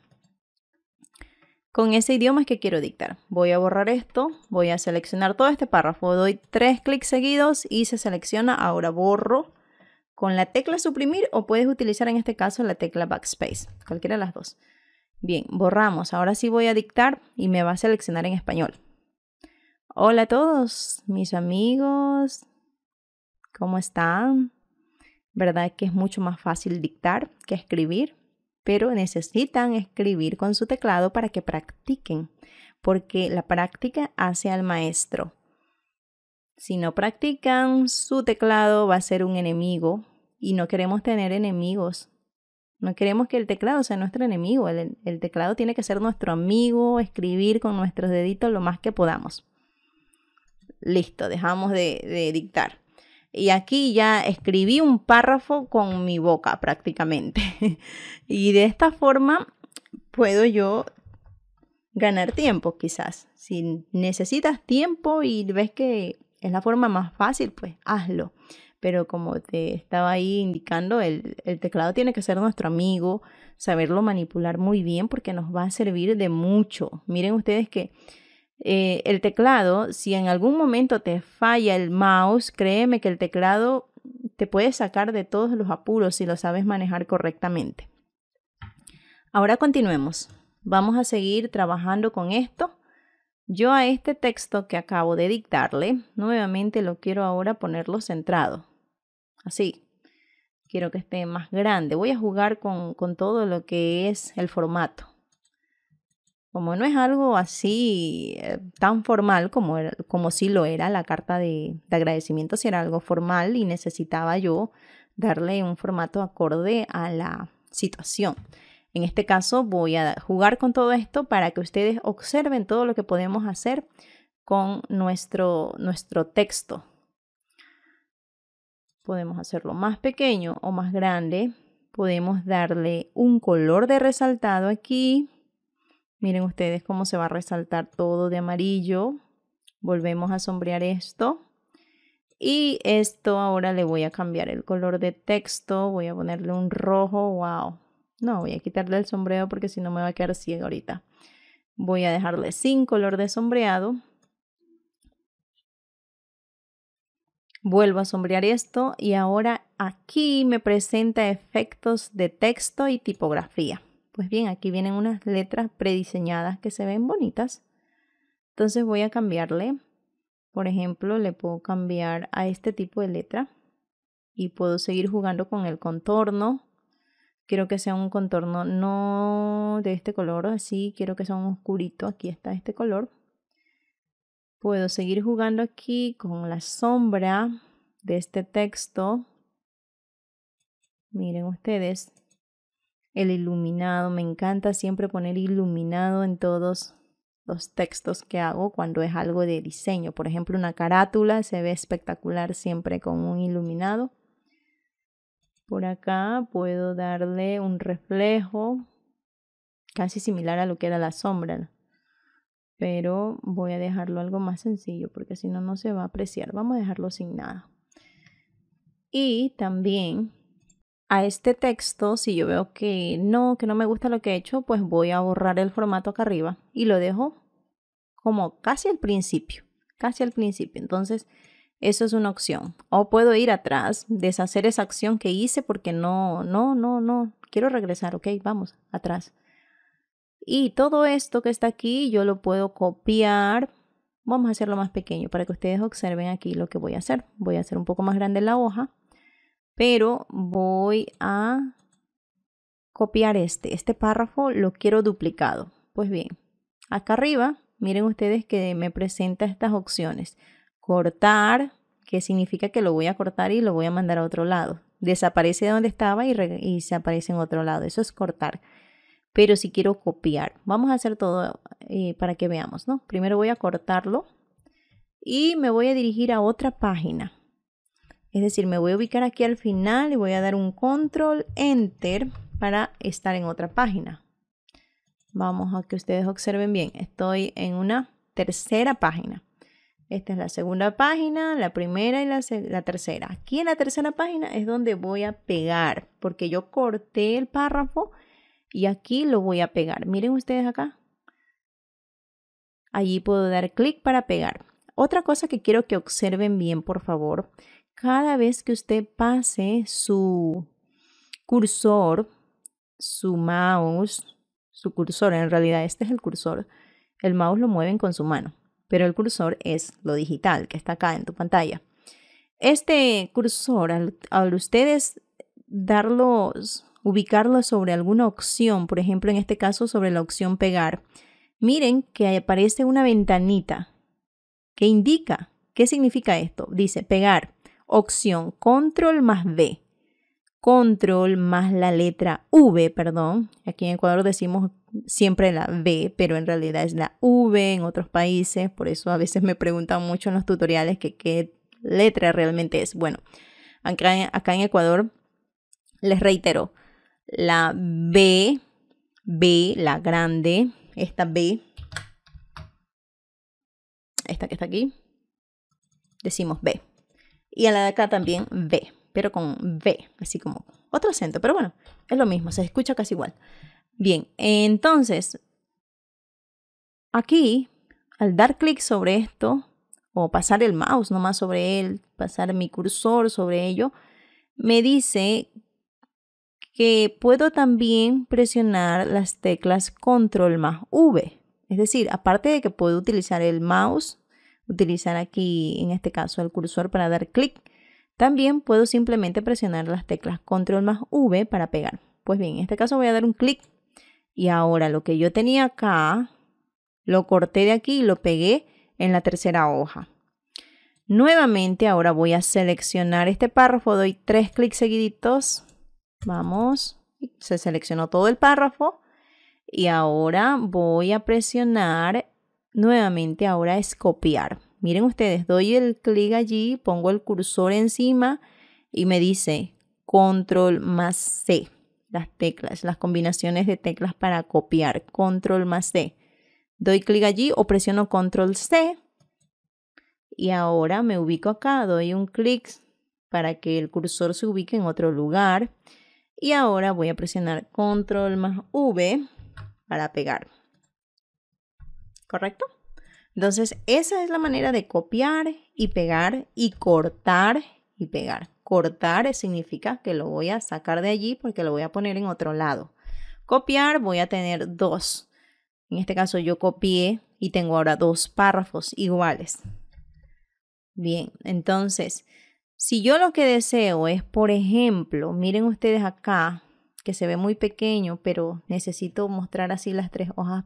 con ese idioma es que quiero dictar. Voy a borrar esto, voy a seleccionar todo este párrafo, doy tres clics seguidos y se selecciona, ahora borro con la tecla suprimir o puedes utilizar en este caso la tecla backspace, cualquiera de las dos. Bien, borramos, ahora sí voy a dictar y me va a seleccionar en español. Hola a todos, mis amigos, ¿cómo están? ¿Verdad que es mucho más fácil dictar que escribir? pero necesitan escribir con su teclado para que practiquen, porque la práctica hace al maestro. Si no practican, su teclado va a ser un enemigo y no queremos tener enemigos. No queremos que el teclado sea nuestro enemigo. El, teclado tiene que ser nuestro amigo, escribir con nuestros deditos lo más que podamos. Listo, dejamos de dictar y aquí ya escribí un párrafo con mi boca prácticamente. (laughs) y de esta forma puedo yo ganar tiempo quizás. Si necesitas tiempo y ves que es la forma más fácil, pues hazlo. Pero como te estaba ahí indicando, el, teclado tiene que ser nuestro amigo, saberlo manipular muy bien porque nos va a servir de mucho. Miren ustedes que eh, el teclado, si en algún momento te falla el mouse, créeme que el teclado te puede sacar de todos los apuros si lo sabes manejar correctamente. Ahora continuemos. Vamos a seguir trabajando con esto. Yo a este texto que acabo de dictarle, nuevamente lo quiero ahora ponerlo centrado. Así. Quiero que esté más grande. Voy a jugar con todo lo que es el formato. Como no es algo así eh, tan formal como, como si lo era la carta de, de agradecimiento, si era algo formal y necesitaba yo darle un formato acorde a la situación. En este caso voy a jugar con todo esto para que ustedes observen todo lo que podemos hacer con nuestro, nuestro texto. Podemos hacerlo más pequeño o más grande. Podemos darle un color de resaltado aquí. Miren ustedes cómo se va a resaltar todo de amarillo. Volvemos a sombrear esto. Y esto ahora le voy a cambiar el color de texto. Voy a ponerle un rojo. ¡Wow! No, voy a quitarle el sombreo porque si no me va a quedar ciego ahorita. Voy a dejarle sin color de sombreado. Vuelvo a sombrear esto y ahora aquí me presenta efectos de texto y tipografía. Pues bien, aquí vienen unas letras prediseñadas que se ven bonitas. Entonces voy a cambiarle. Por ejemplo, le puedo cambiar a este tipo de letra y puedo seguir jugando con el contorno. Quiero que sea un contorno no de este color, así quiero que sea un oscurito. Aquí está este color. Puedo seguir jugando aquí con la sombra de este texto. Miren ustedes, el iluminado. Me encanta siempre poner iluminado en todos los textos que hago cuando es algo de diseño. Por ejemplo, una carátula se ve espectacular siempre con un iluminado. Por acá puedo darle un reflejo casi similar a lo que era la sombra. Pero voy a dejarlo algo más sencillo porque si no, no se va a apreciar. Vamos a dejarlo sin nada. Y también a este texto, si yo veo que no, que no me gusta lo que he hecho, pues voy a borrar el formato acá arriba y lo dejo como casi al principio, casi al principio. Entonces, eso es una opción. O puedo ir atrás, deshacer esa acción que hice porque no, no, no, no, quiero regresar, ok, vamos, atrás. Y todo esto que está aquí yo lo puedo copiar. Vamos a hacerlo más pequeño para que ustedes observen aquí lo que voy a hacer. Voy a hacer un poco más grande la hoja pero voy a copiar este. Este párrafo lo quiero duplicado. Pues bien, acá arriba, miren ustedes que me presenta estas opciones. Cortar, que significa que lo voy a cortar y lo voy a mandar a otro lado. Desaparece de donde estaba y, se aparece en otro lado. Eso es cortar. Pero si quiero copiar, vamos a hacer todo eh, para que veamos, ¿no? Primero voy a cortarlo y me voy a dirigir a otra página. Es decir, me voy a ubicar aquí al final y voy a dar un control enter para estar en otra página. Vamos a que ustedes observen bien. Estoy en una tercera página. Esta es la segunda página, la primera y la, tercera. Aquí en la tercera página es donde voy a pegar, porque yo corté el párrafo y aquí lo voy a pegar. Miren ustedes acá. Allí puedo dar clic para pegar. Otra cosa que quiero que observen bien, por favor, cada vez que usted pase su cursor, su mouse, su cursor, en realidad este es el cursor, el mouse lo mueven con su mano, pero el cursor es lo digital que está acá en tu pantalla. Este cursor, al, ustedes darlos, ubicarlo sobre alguna opción, por ejemplo, en este caso sobre la opción pegar, miren que aparece una ventanita que indica qué significa esto. Dice pegar opción control más B, Control más la letra V, perdón. Aquí en Ecuador decimos siempre la V, pero en realidad es la V en otros países. Por eso a veces me preguntan mucho en los tutoriales que qué letra realmente es. Bueno, acá en Ecuador les reitero, la B, B, la grande, esta B, esta que está aquí, decimos B. Y a la de acá también B, pero con B, así como otro acento. Pero bueno, es lo mismo, se escucha casi igual. Bien, entonces, aquí, al dar clic sobre esto, o pasar el mouse nomás sobre él, pasar mi cursor sobre ello, me dice que puedo también presionar las teclas control más V. Es decir, aparte de que puedo utilizar el mouse utilizar aquí, en este caso, el cursor para dar clic. También puedo simplemente presionar las teclas Control más V para pegar. Pues bien, en este caso voy a dar un clic y ahora lo que yo tenía acá, lo corté de aquí y lo pegué en la tercera hoja. Nuevamente, ahora voy a seleccionar este párrafo, doy tres clics seguiditos. Vamos, se seleccionó todo el párrafo. Y ahora voy a presionar nuevamente ahora es copiar. Miren ustedes, doy el clic allí, pongo el cursor encima y me dice control más C, las teclas, las combinaciones de teclas para copiar, control más C. Doy clic allí o presiono control C y ahora me ubico acá, doy un clic para que el cursor se ubique en otro lugar y ahora voy a presionar control más V para pegar. ¿correcto? Entonces, esa es la manera de copiar y pegar y cortar y pegar. Cortar significa que lo voy a sacar de allí porque lo voy a poner en otro lado. Copiar voy a tener dos. En este caso yo copié y tengo ahora dos párrafos iguales. Bien, entonces, si yo lo que deseo es, por ejemplo, miren ustedes acá, que se ve muy pequeño, pero necesito mostrar así las tres hojas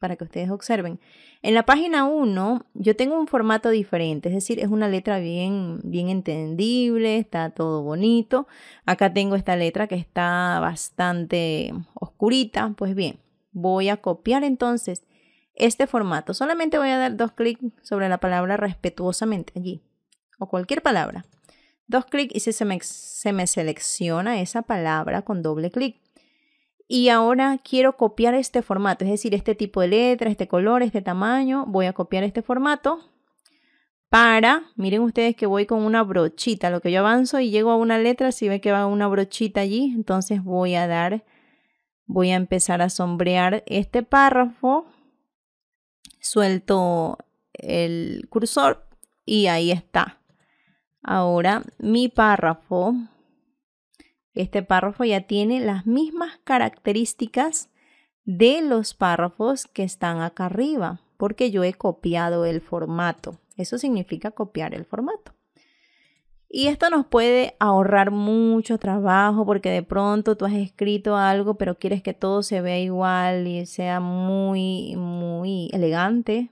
para que ustedes observen. En la página 1 yo tengo un formato diferente, es decir, es una letra bien, bien entendible, está todo bonito. Acá tengo esta letra que está bastante oscurita. Pues bien, voy a copiar entonces este formato. Solamente voy a dar dos clics sobre la palabra respetuosamente allí, o cualquier palabra. Dos clics y se me selecciona esa palabra con doble clic y ahora quiero copiar este formato, es decir, este tipo de letra, este color, este tamaño, voy a copiar este formato para, miren ustedes que voy con una brochita, lo que yo avanzo y llego a una letra, si ve que va una brochita allí, entonces voy a dar, voy a empezar a sombrear este párrafo, suelto el cursor y ahí está. Ahora mi párrafo este párrafo ya tiene las mismas características de los párrafos que están acá arriba, porque yo he copiado el formato. Eso significa copiar el formato. Y esto nos puede ahorrar mucho trabajo porque de pronto tú has escrito algo pero quieres que todo se vea igual y sea muy, muy elegante.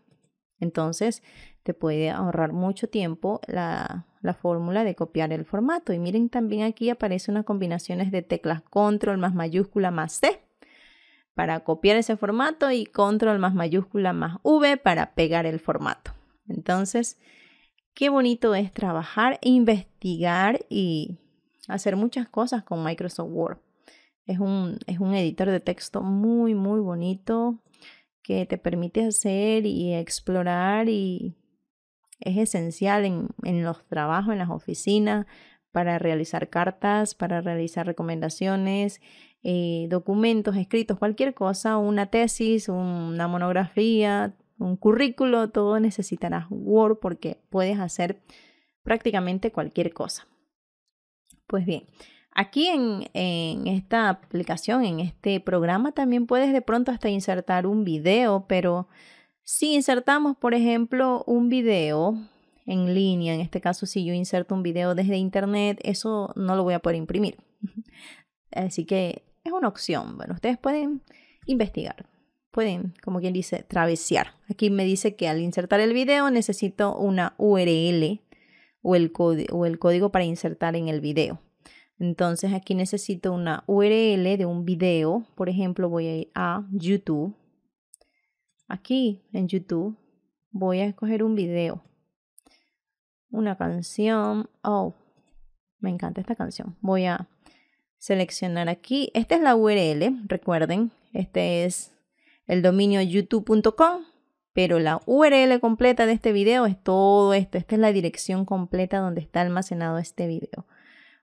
Entonces, te puede ahorrar mucho tiempo la, fórmula de copiar el formato. Y miren, también aquí aparecen unas combinaciones de teclas control más mayúscula más C para copiar ese formato y control más mayúscula más V para pegar el formato. Entonces, qué bonito es trabajar, investigar y hacer muchas cosas con Microsoft Word. Es un, es un editor de texto muy, muy bonito que te permite hacer y explorar y es esencial en, los trabajos, en las oficinas, para realizar cartas, para realizar recomendaciones, eh, documentos escritos, cualquier cosa, una tesis, una monografía, un currículo, todo necesitarás Word porque puedes hacer prácticamente cualquier cosa. Pues bien, aquí en, en, esta aplicación, en este programa, también puedes de pronto hasta insertar un video, pero si insertamos, por ejemplo, un video en línea, en este caso si yo inserto un video desde internet, eso no lo voy a poder imprimir. (laughs) Así que es una opción. Bueno, ustedes pueden investigar, pueden, como quien dice, travesear. Aquí me dice que al insertar el video necesito una URL o el, o el código para insertar en el video. Entonces aquí necesito una URL de un video. Por ejemplo, voy a ir a YouTube Aquí en YouTube voy a escoger un video, una canción. Oh, me encanta esta canción. Voy a seleccionar aquí. Esta es la URL, recuerden. Este es el dominio youtube.com. Pero la URL completa de este video es todo esto. Esta es la dirección completa donde está almacenado este video.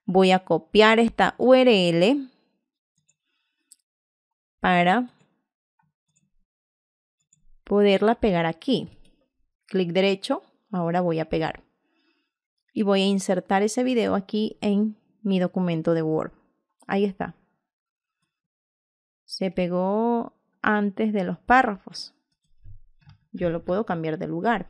Voy a copiar esta URL para poderla pegar aquí. Clic derecho, ahora voy a pegar. Y voy a insertar ese video aquí en mi documento de Word. Ahí está. Se pegó antes de los párrafos. Yo lo puedo cambiar de lugar.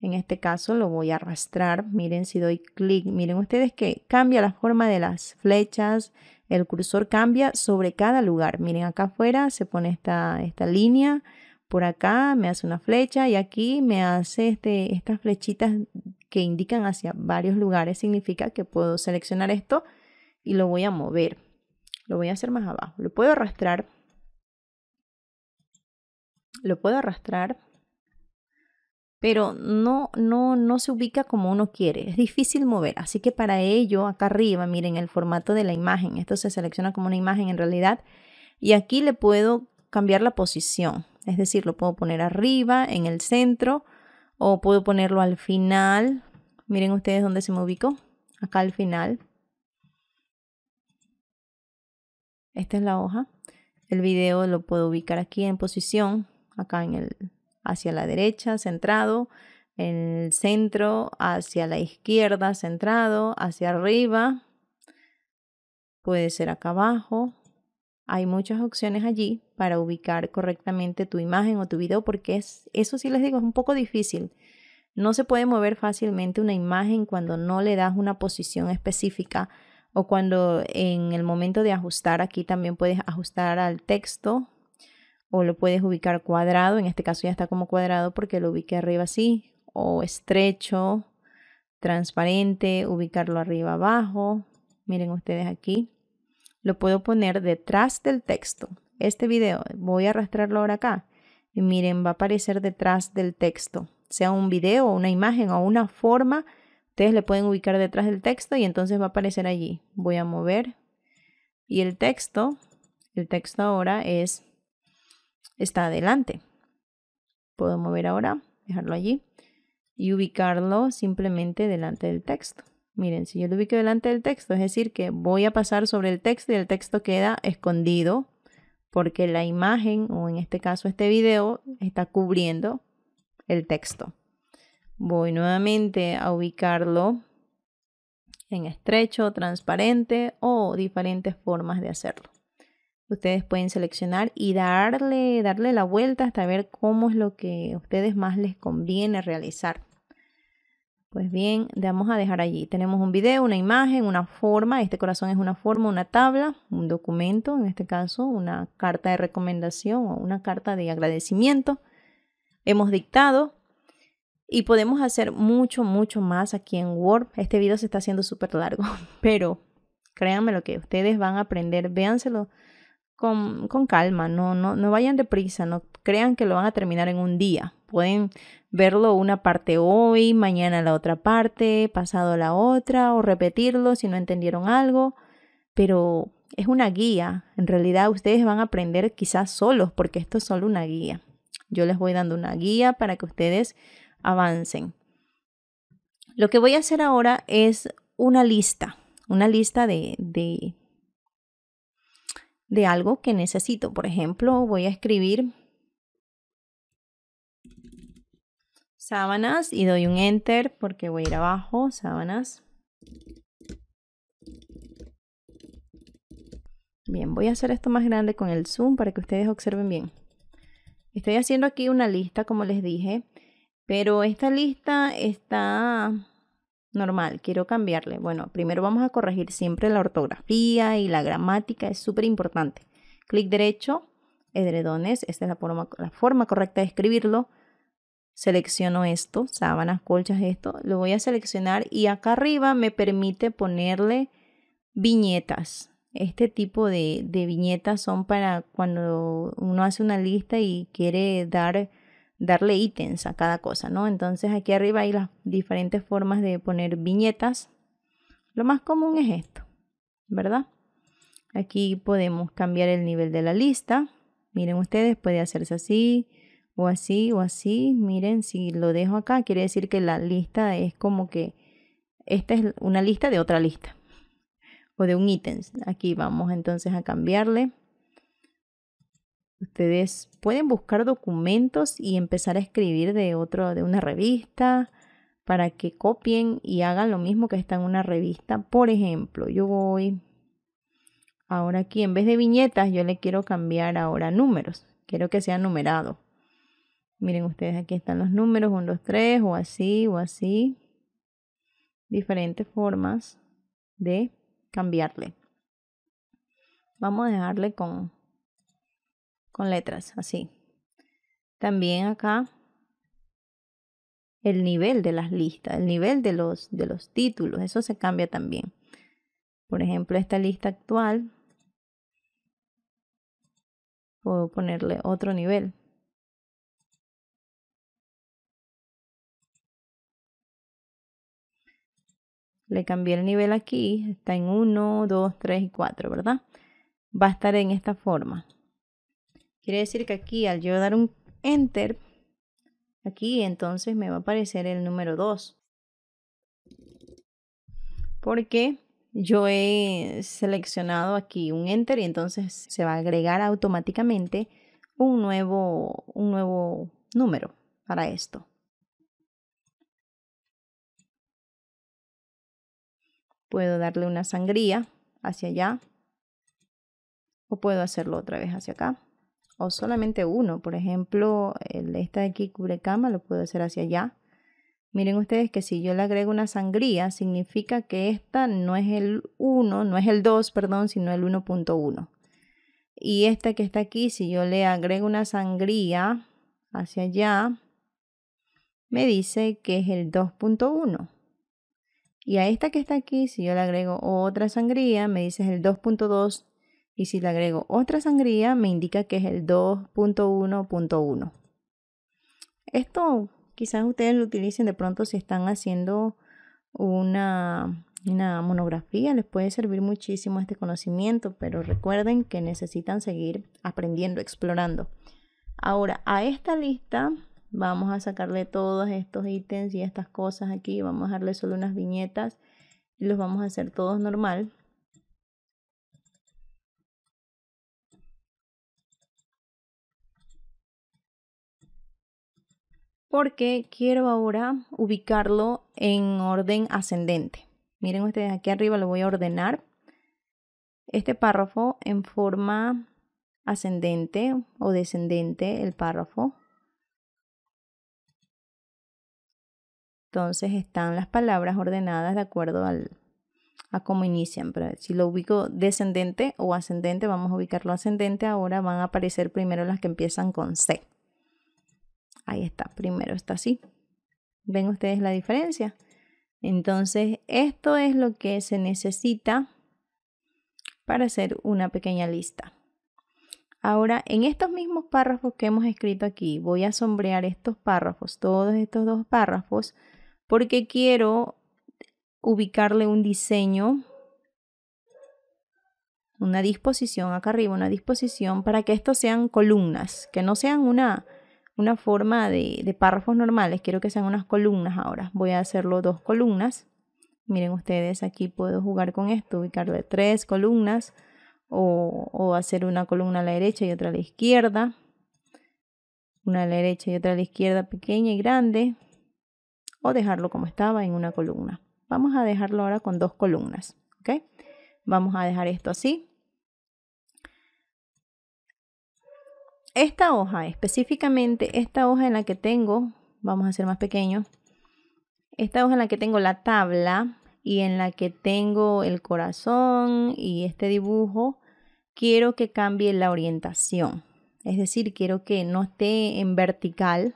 En este caso lo voy a arrastrar. Miren si doy clic. Miren ustedes que cambia la forma de las flechas. El cursor cambia sobre cada lugar. Miren acá afuera se pone esta, esta línea por acá me hace una flecha y aquí me hace este, estas flechitas que indican hacia varios lugares. Significa que puedo seleccionar esto y lo voy a mover. Lo voy a hacer más abajo. Lo puedo arrastrar. Lo puedo arrastrar. Pero no, no, no se ubica como uno quiere. Es difícil mover. Así que para ello, acá arriba, miren el formato de la imagen. Esto se selecciona como una imagen en realidad. Y aquí le puedo cambiar la posición es decir, lo puedo poner arriba, en el centro, o puedo ponerlo al final. Miren ustedes dónde se me ubicó, acá al final. Esta es la hoja. El video lo puedo ubicar aquí en posición, acá en el, hacia la derecha, centrado, en el centro, hacia la izquierda, centrado, hacia arriba. Puede ser acá abajo, hay muchas opciones allí para ubicar correctamente tu imagen o tu video porque es, eso sí les digo, es un poco difícil. No se puede mover fácilmente una imagen cuando no le das una posición específica o cuando en el momento de ajustar aquí también puedes ajustar al texto o lo puedes ubicar cuadrado, en este caso ya está como cuadrado porque lo ubiqué arriba así, o estrecho, transparente, ubicarlo arriba abajo. Miren ustedes aquí lo puedo poner detrás del texto. Este video, voy a arrastrarlo ahora acá. Y miren, va a aparecer detrás del texto. Sea un video, una imagen o una forma, ustedes le pueden ubicar detrás del texto y entonces va a aparecer allí. Voy a mover. Y el texto, el texto ahora es, está adelante. Puedo mover ahora, dejarlo allí y ubicarlo simplemente delante del texto. Miren, si yo lo ubico delante del texto, es decir, que voy a pasar sobre el texto y el texto queda escondido porque la imagen, o en este caso este video, está cubriendo el texto. Voy nuevamente a ubicarlo en estrecho, transparente o diferentes formas de hacerlo. Ustedes pueden seleccionar y darle, darle la vuelta hasta ver cómo es lo que a ustedes más les conviene realizar. Pues bien, le vamos a dejar allí. Tenemos un video, una imagen, una forma. Este corazón es una forma, una tabla, un documento, en este caso, una carta de recomendación o una carta de agradecimiento. Hemos dictado y podemos hacer mucho, mucho más aquí en Word. Este video se está haciendo súper largo, (laughs) pero créanme lo que ustedes van a aprender. Véanselo con, con calma, no, no, no vayan deprisa, no crean que lo van a terminar en un día. Pueden verlo una parte hoy, mañana la otra parte, pasado la otra, o repetirlo si no entendieron algo, pero es una guía. En realidad ustedes van a aprender quizás solos, porque esto es solo una guía. Yo les voy dando una guía para que ustedes avancen. Lo que voy a hacer ahora es una lista, una lista de, de, algo que necesito. Por ejemplo, voy a escribir sábanas y doy un enter porque voy a ir abajo, sábanas. Bien, voy a hacer esto más grande con el zoom para que ustedes observen bien. Estoy haciendo aquí una lista, como les dije, pero esta lista está normal, quiero cambiarle. Bueno, primero vamos a corregir siempre la ortografía y la gramática, es súper importante. Clic derecho, edredones, esta es la forma, la forma correcta de escribirlo selecciono esto, sábanas, colchas, esto, lo voy a seleccionar y acá arriba me permite ponerle viñetas. Este tipo de, viñetas son para cuando uno hace una lista y quiere dar, darle ítems a cada cosa, ¿no? Entonces aquí arriba hay las diferentes formas de poner viñetas. Lo más común es esto, ¿verdad? Aquí podemos cambiar el nivel de la lista. Miren ustedes, puede hacerse así, o así o así. Miren, si lo dejo acá, quiere decir que la lista es como que esta es una lista de otra lista o de un ítem. Aquí vamos entonces a cambiarle. Ustedes pueden buscar documentos y empezar a escribir de otro, de una revista, para que copien y hagan lo mismo que está en una revista. Por ejemplo, yo voy ahora aquí, en vez de viñetas, yo le quiero cambiar ahora números. Quiero que sea numerado. Miren ustedes, aquí están los números, 1, 2, 3, o así, o así. Diferentes formas de cambiarle. Vamos a dejarle con, con letras, así. También acá el nivel de las listas, el nivel de los, de los títulos, eso se cambia también. Por ejemplo, esta lista actual, puedo ponerle otro nivel. Le cambié el nivel aquí, está en 1, 2, 3 y 4, ¿verdad? Va a estar en esta forma. Quiere decir que aquí al yo dar un enter, aquí entonces me va a aparecer el número 2. Porque yo he seleccionado aquí un enter y entonces se va a agregar automáticamente un nuevo, un nuevo número para esto. Puedo darle una sangría hacia allá. O puedo hacerlo otra vez hacia acá. O solamente uno. Por ejemplo, el, esta de aquí, cubre cama lo puedo hacer hacia allá. Miren ustedes que si yo le agrego una sangría, significa que esta no es el 1, no es el 2, perdón, sino el 1.1. Y esta que está aquí, si yo le agrego una sangría hacia allá, me dice que es el 2.1. Y a esta que está aquí, si yo le agrego otra sangría, me dice es el 2.2. Y si le agrego otra sangría, me indica que es el 2.1.1. Esto quizás ustedes lo utilicen de pronto si están haciendo una, una monografía. Les puede servir muchísimo este conocimiento, pero recuerden que necesitan seguir aprendiendo, explorando. Ahora, a esta lista Vamos a sacarle todos estos ítems y estas cosas aquí. Vamos a darle solo unas viñetas y los vamos a hacer todos normal. porque quiero ahora ubicarlo en orden ascendente. Miren ustedes, aquí arriba lo voy a ordenar. Este párrafo en forma ascendente o descendente, el párrafo. Entonces están las palabras ordenadas de acuerdo al, a cómo inician. Pero si lo ubico descendente o ascendente, vamos a ubicarlo ascendente. Ahora van a aparecer primero las que empiezan con C. Ahí está, primero está así. ¿Ven ustedes la diferencia? Entonces, esto es lo que se necesita para hacer una pequeña lista. Ahora, en estos mismos párrafos que hemos escrito aquí, voy a sombrear estos párrafos, todos estos dos párrafos, porque quiero ubicarle un diseño, una disposición acá arriba, una disposición para que estos sean columnas, que no sean una, una forma de, párrafos normales, quiero que sean unas columnas ahora. Voy a hacerlo dos columnas. Miren ustedes, aquí puedo jugar con esto, ubicarle tres columnas o hacer una columna a la derecha y otra a la izquierda. Una a la derecha y otra a la izquierda pequeña y grande o dejarlo como estaba en una columna. Vamos a dejarlo ahora con dos columnas, Vamos a dejar esto así. Esta hoja, específicamente esta hoja en la que tengo, vamos a hacer más pequeño, esta hoja en la que tengo la tabla y en la que tengo el corazón y este dibujo, quiero que cambie la orientación. Es decir, quiero que no esté en vertical.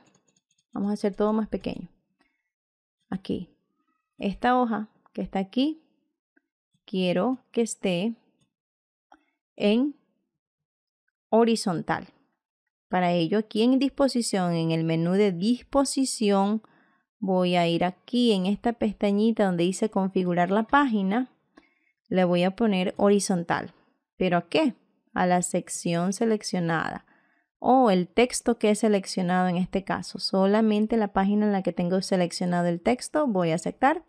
Vamos a hacer todo más pequeño aquí. Esta hoja que está aquí, quiero que esté en horizontal. Para ello, aquí en disposición, en el menú de disposición, voy a ir aquí en esta pestañita donde dice configurar la página. Le voy a poner horizontal. ¿Pero a qué? A la sección seleccionada o el texto que he seleccionado en este caso. Solamente la página en la que tengo seleccionado el texto, voy a aceptar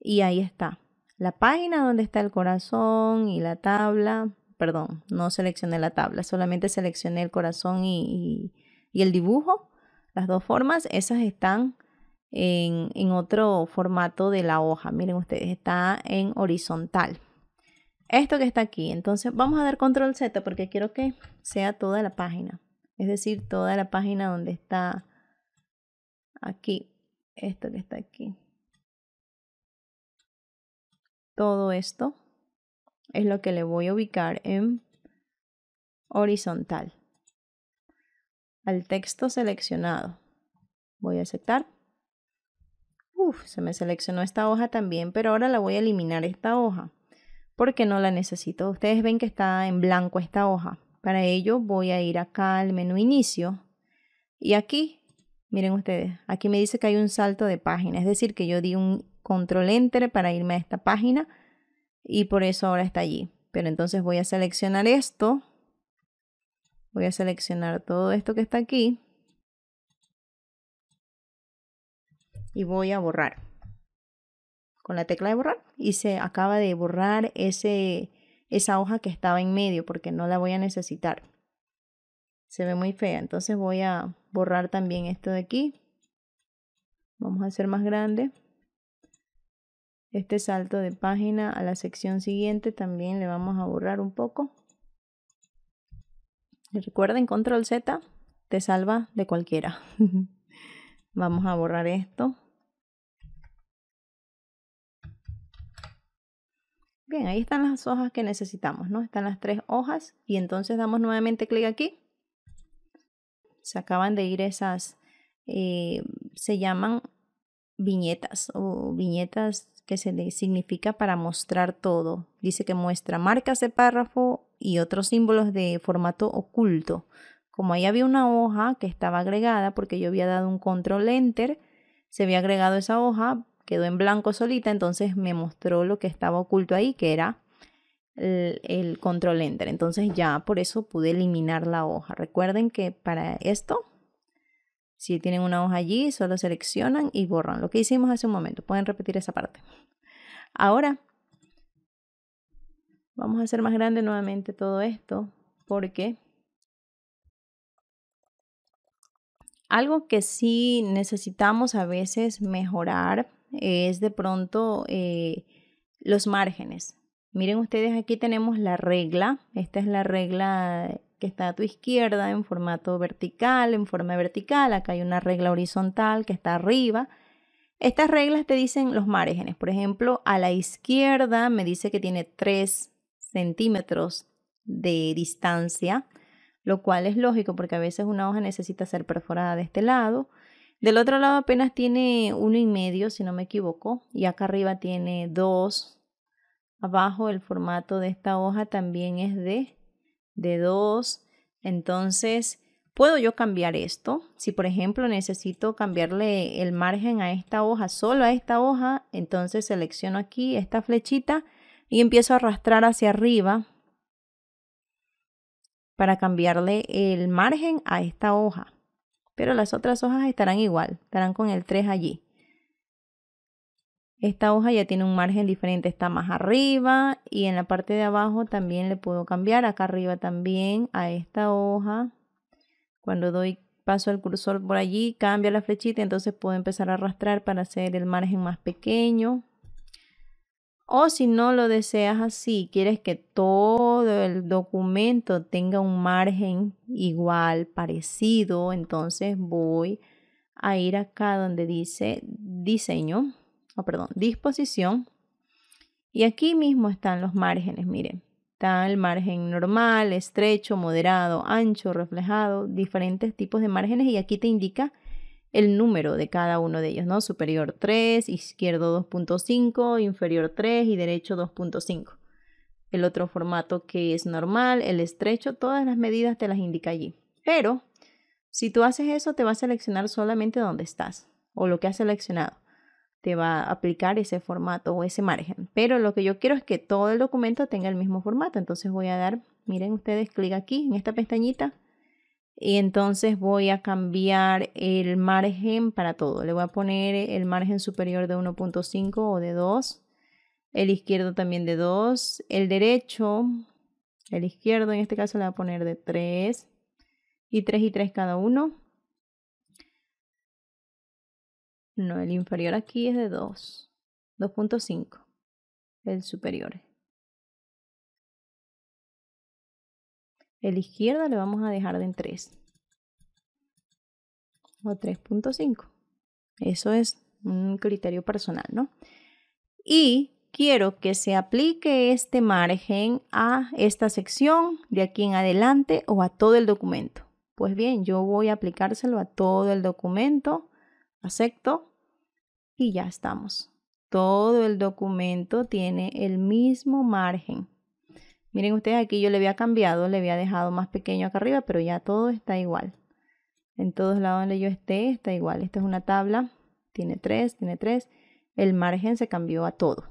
y ahí está. La página donde está el corazón y la tabla, perdón, no seleccioné la tabla, solamente seleccioné el corazón y, el dibujo. Las dos formas, esas están en otro formato de la hoja. Miren ustedes, está en horizontal esto que está aquí. Entonces vamos a dar control Z porque quiero que sea toda la página es decir, toda la página donde está aquí, esto que está aquí. Todo esto es lo que le voy a ubicar en horizontal. Al texto seleccionado. Voy a aceptar. Uf, se me seleccionó esta hoja también, pero ahora la voy a eliminar esta hoja porque no la necesito. Ustedes ven que está en blanco esta hoja. Para ello voy a ir acá al menú inicio y aquí, miren ustedes, aquí me dice que hay un salto de página, es decir, que yo di un control enter para irme a esta página y por eso ahora está allí. Pero entonces voy a seleccionar esto, voy a seleccionar todo esto que está aquí y voy a borrar. Con la tecla de borrar y se acaba de borrar ese esa hoja que estaba en medio porque no la voy a necesitar. Se ve muy fea, entonces voy a borrar también esto de aquí. Vamos a hacer más grande. Este salto de página a la sección siguiente también le vamos a borrar un poco. Recuerden, control Z te salva de cualquiera. (laughs) vamos a borrar esto. ahí están las hojas que necesitamos, ¿no? Están las tres hojas y entonces damos nuevamente clic aquí. Se acaban de ir esas, eh, se llaman viñetas o viñetas que se le significa para mostrar todo. Dice que muestra marcas de párrafo y otros símbolos de formato oculto. Como ahí había una hoja que estaba agregada porque yo había dado un control enter, se había agregado esa hoja, quedó en blanco solita, entonces me mostró lo que estaba oculto ahí, que era el, control enter. Entonces ya por eso pude eliminar la hoja. Recuerden que para esto, si tienen una hoja allí, solo seleccionan y borran. Lo que hicimos hace un momento, pueden repetir esa parte. Ahora, vamos a hacer más grande nuevamente todo esto porque algo que sí necesitamos a veces mejorar es de pronto eh, los márgenes. Miren ustedes, aquí tenemos la regla. Esta es la regla que está a tu izquierda en formato vertical, en forma vertical. Acá hay una regla horizontal que está arriba. Estas reglas te dicen los márgenes. Por ejemplo, a la izquierda me dice que tiene 3 centímetros de distancia, lo cual es lógico porque a veces una hoja necesita ser perforada de este lado. Del otro lado apenas tiene uno y medio, si no me equivoco, y acá arriba tiene dos. Abajo el formato de esta hoja también es de, de dos. Entonces, puedo yo cambiar esto. Si por ejemplo necesito cambiarle el margen a esta hoja, solo a esta hoja, entonces selecciono aquí esta flechita y empiezo a arrastrar hacia arriba para cambiarle el margen a esta hoja pero las otras hojas estarán igual, estarán con el 3 allí. Esta hoja ya tiene un margen diferente, está más arriba y en la parte de abajo también le puedo cambiar, acá arriba también a esta hoja. Cuando doy paso el cursor por allí, cambia la flechita, entonces puedo empezar a arrastrar para hacer el margen más pequeño. O si no lo deseas así, quieres que todo el documento tenga un margen igual, parecido, entonces voy a ir acá donde dice diseño, o perdón, disposición. Y aquí mismo están los márgenes, miren. Está el margen normal, estrecho, moderado, ancho, reflejado, diferentes tipos de márgenes y aquí te indica el número de cada uno de ellos, ¿no? Superior 3, izquierdo 2.5, inferior 3 y derecho 2.5. El otro formato que es normal, el estrecho, todas las medidas te las indica allí. Pero si tú haces eso, te va a seleccionar solamente donde estás o lo que has seleccionado. Te va a aplicar ese formato o ese margen. Pero lo que yo quiero es que todo el documento tenga el mismo formato. Entonces voy a dar, miren ustedes, clic aquí en esta pestañita y entonces voy a cambiar el margen para todo. Le voy a poner el margen superior de 1.5 o de 2, el izquierdo también de 2, el derecho, el izquierdo en este caso le voy a poner de 3 y 3 y 3 cada uno. No, el inferior aquí es de 2, 2.5, el superior. El izquierda le vamos a dejar de en 3. O 3.5. Eso es un criterio personal, ¿no? Y quiero que se aplique este margen a esta sección de aquí en adelante o a todo el documento. Pues bien, yo voy a aplicárselo a todo el documento, acepto y ya estamos. Todo el documento tiene el mismo margen. Miren ustedes aquí yo le había cambiado, le había dejado más pequeño acá arriba, pero ya todo está igual. En todos lados donde yo esté está igual. Esta es una tabla, tiene tres, tiene tres. El margen se cambió a todo.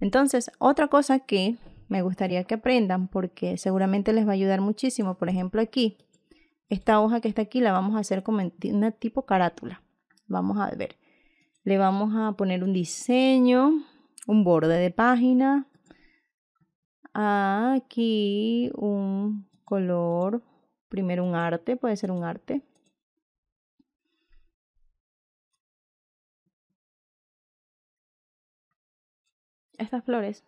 Entonces, otra cosa que me gustaría que aprendan porque seguramente les va a ayudar muchísimo. Por ejemplo, aquí, esta hoja que está aquí la vamos a hacer como una tipo carátula. Vamos a ver. Le vamos a poner un diseño, un borde de página, Ah, aquí un color, primero un arte, puede ser un arte. Estas flores,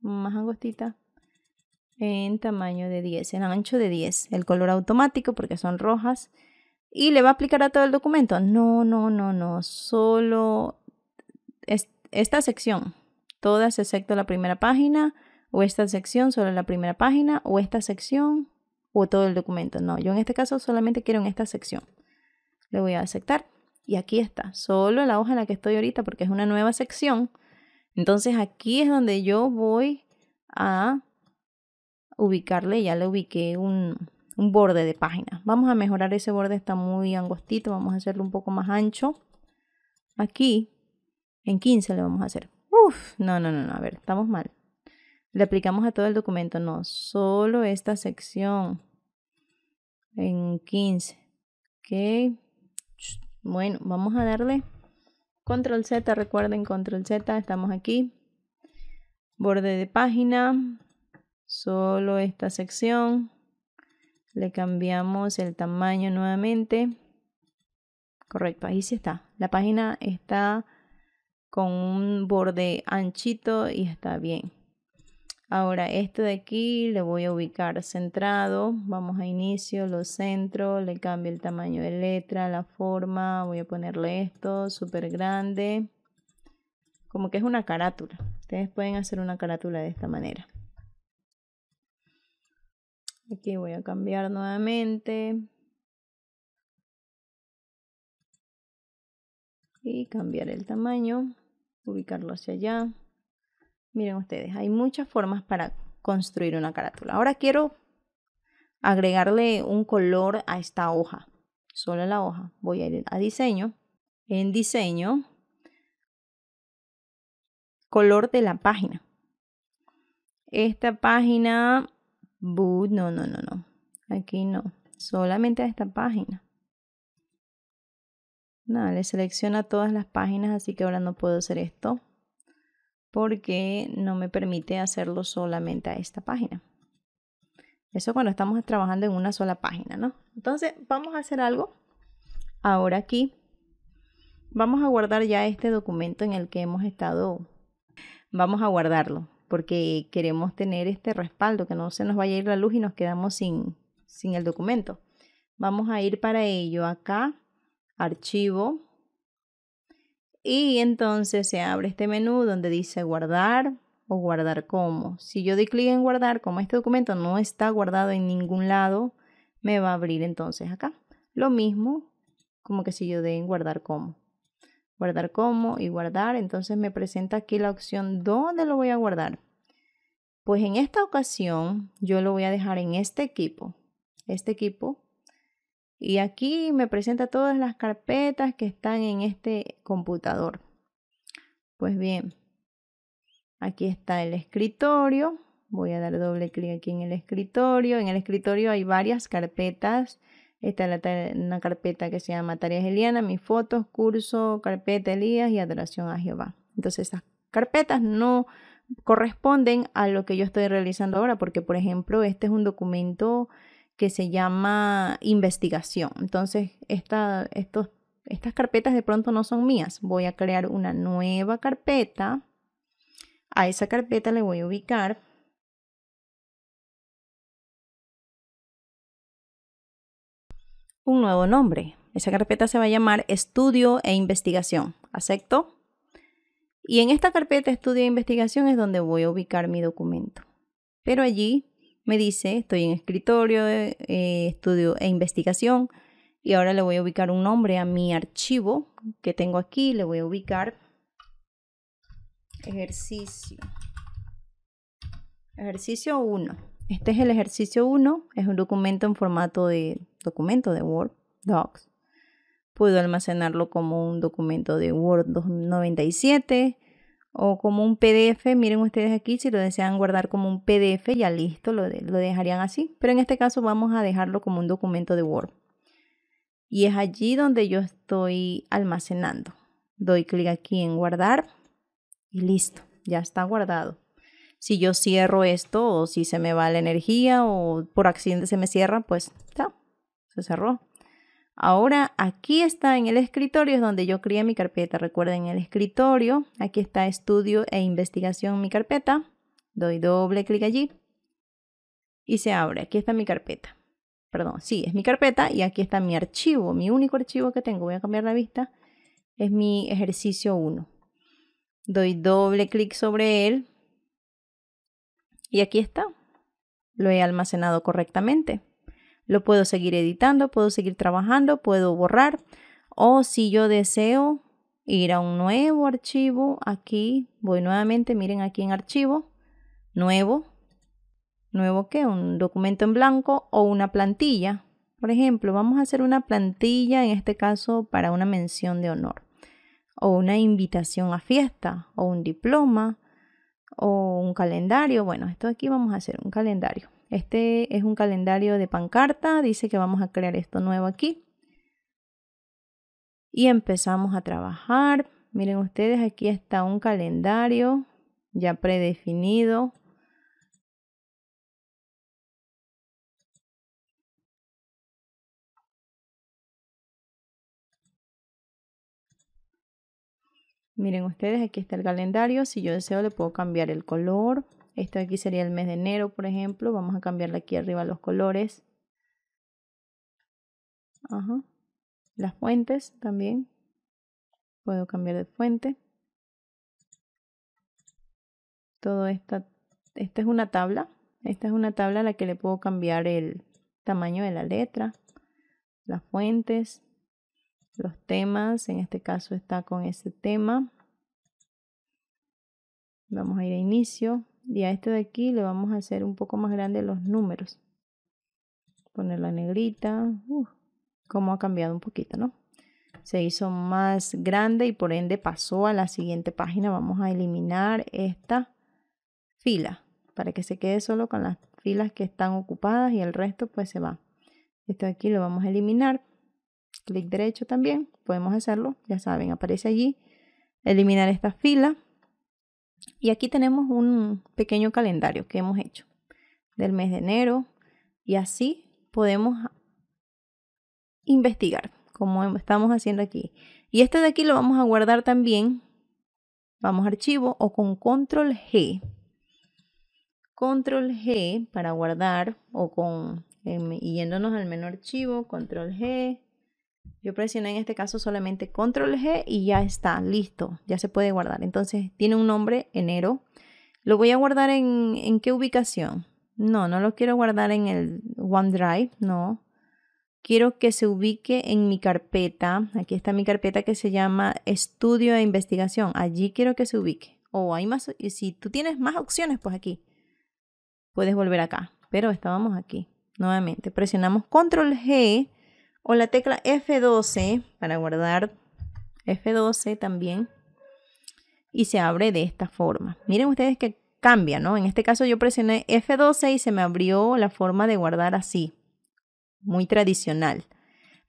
más angostitas, en tamaño de 10, en ancho de 10, el color automático porque son rojas. ¿Y le va a aplicar a todo el documento? No, no, no, no, solo esta sección, todas excepto la primera página, o esta sección solo la primera página, o esta sección o todo el documento. No, yo en este caso solamente quiero en esta sección. Le voy a aceptar y aquí está, solo la hoja en la que estoy ahorita porque es una nueva sección. Entonces aquí es donde yo voy a ubicarle, ya le ubiqué un, borde de página. Vamos a mejorar ese borde, está muy angostito, vamos a hacerlo un poco más ancho. Aquí, en 15 le vamos a hacer. Uf, no, no, no, no, a ver, estamos mal. Le aplicamos a todo el documento, no, solo esta sección en 15. Ok. Bueno, vamos a darle control Z, recuerden control Z, estamos aquí. Borde de página, solo esta sección. Le cambiamos el tamaño nuevamente. Correcto, ahí sí está. La página está con un borde anchito y está bien. Ahora esto de aquí le voy a ubicar centrado, vamos a inicio, lo centro, le cambio el tamaño de letra, la forma, voy a ponerle esto súper grande, como que es una carátula. Ustedes pueden hacer una carátula de esta manera. Aquí voy a cambiar nuevamente. Y cambiar el tamaño, ubicarlo hacia allá. Miren ustedes, hay muchas formas para construir una carátula. Ahora quiero agregarle un color a esta hoja. Solo la hoja. Voy a ir a diseño. En diseño, color de la página. Esta página, no, no, no, no. Aquí no. Solamente a esta página. Nada, le selecciona todas las páginas, así que ahora no puedo hacer esto porque no me permite hacerlo solamente a esta página. Eso cuando estamos trabajando en una sola página, ¿no? Entonces vamos a hacer algo. Ahora aquí vamos a guardar ya este documento en el que hemos estado. Vamos a guardarlo porque queremos tener este respaldo, que no se nos vaya a ir la luz y nos quedamos sin, sin el documento. Vamos a ir para ello acá, archivo, y entonces se abre este menú donde dice guardar o guardar como. Si yo doy clic en guardar, como este documento no está guardado en ningún lado, me va a abrir entonces acá. Lo mismo como que si yo doy en guardar como. Guardar como y guardar. Entonces me presenta aquí la opción dónde lo voy a guardar. Pues en esta ocasión yo lo voy a dejar en este equipo. Este equipo y aquí me presenta todas las carpetas que están en este computador. Pues bien, aquí está el escritorio. Voy a dar doble clic aquí en el escritorio. En el escritorio hay varias carpetas. Esta es la una carpeta que se llama Tareas Eliana, mis fotos, curso, carpeta Elías y adoración a Jehová. Entonces esas carpetas no corresponden a lo que yo estoy realizando ahora, porque por ejemplo este es un documento que se llama investigación. Entonces, estas carpetas de pronto no son mías. Voy a crear una nueva carpeta. A esa carpeta le voy a ubicar un nuevo nombre. Esa carpeta se va a llamar Estudio e Investigación. ¿Acepto? Y en esta carpeta Estudio e Investigación es donde voy a ubicar mi documento. Pero allí me dice, estoy en escritorio, eh, eh, estudio e investigación, y ahora le voy a ubicar un nombre a mi archivo que tengo aquí, le voy a ubicar ejercicio. Ejercicio 1. Este es el ejercicio 1, es un documento en formato de documento de Word, Docs. Puedo almacenarlo como un documento de Word 297 o como un PDF, miren ustedes aquí, si lo desean guardar como un PDF, ya listo, lo, lo dejarían así, pero en este caso vamos a dejarlo como un documento de Word. Y es allí donde yo estoy almacenando. Doy clic aquí en guardar y listo, ya está guardado. Si yo cierro esto o si se me va la energía o por accidente se me cierra, pues ya, se cerró. Ahora aquí está en el escritorio, es donde yo creé mi carpeta. Recuerden el escritorio, aquí está estudio e investigación mi carpeta. Doy doble clic allí y se abre. Aquí está mi carpeta. Perdón, sí, es mi carpeta y aquí está mi archivo, mi único archivo que tengo. Voy a cambiar la vista. Es mi ejercicio 1. Doy doble clic sobre él y aquí está. Lo he almacenado correctamente. Lo puedo seguir editando, puedo seguir trabajando, puedo borrar. O si yo deseo ir a un nuevo archivo, aquí voy nuevamente, miren aquí en archivo, nuevo, nuevo que un documento en blanco o una plantilla. Por ejemplo, vamos a hacer una plantilla, en este caso para una mención de honor, o una invitación a fiesta, o un diploma, o un calendario. Bueno, esto aquí vamos a hacer un calendario. Este es un calendario de pancarta, dice que vamos a crear esto nuevo aquí. Y empezamos a trabajar. Miren ustedes, aquí está un calendario ya predefinido. Miren ustedes, aquí está el calendario. Si yo deseo, le puedo cambiar el color esto aquí sería el mes de enero, por ejemplo. Vamos a cambiarle aquí arriba los colores. Las fuentes también. Puedo cambiar de fuente. Todo esta, esta es una tabla. Esta es una tabla a la que le puedo cambiar el tamaño de la letra, las fuentes, los temas. En este caso está con ese tema. Vamos a ir a inicio. Y a esto de aquí le vamos a hacer un poco más grande los números. Poner la negrita. Uh, como ha cambiado un poquito, ¿no? Se hizo más grande y por ende pasó a la siguiente página. Vamos a eliminar esta fila para que se quede solo con las filas que están ocupadas y el resto pues se va. Esto de aquí lo vamos a eliminar. Clic derecho también. Podemos hacerlo, ya saben, aparece allí. Eliminar esta fila. Y aquí tenemos un pequeño calendario que hemos hecho del mes de enero y así podemos investigar como estamos haciendo aquí. Y este de aquí lo vamos a guardar también. Vamos a archivo o con control G. Control G para guardar o con em, yéndonos al menú archivo, control G, yo presioné en este caso solamente control G y ya está, listo, ya se puede guardar. Entonces tiene un nombre enero. ¿Lo voy a guardar en, en qué ubicación? No, no lo quiero guardar en el OneDrive, no. Quiero que se ubique en mi carpeta. Aquí está mi carpeta que se llama Estudio e Investigación. Allí quiero que se ubique. O hay más, y si tú tienes más opciones, pues aquí. Puedes volver acá. Pero estábamos aquí. Nuevamente, presionamos Control G o la tecla F12 para guardar F12 también y se abre de esta forma. Miren ustedes que cambia, ¿no? En este caso yo presioné F12 y se me abrió la forma de guardar así, muy tradicional.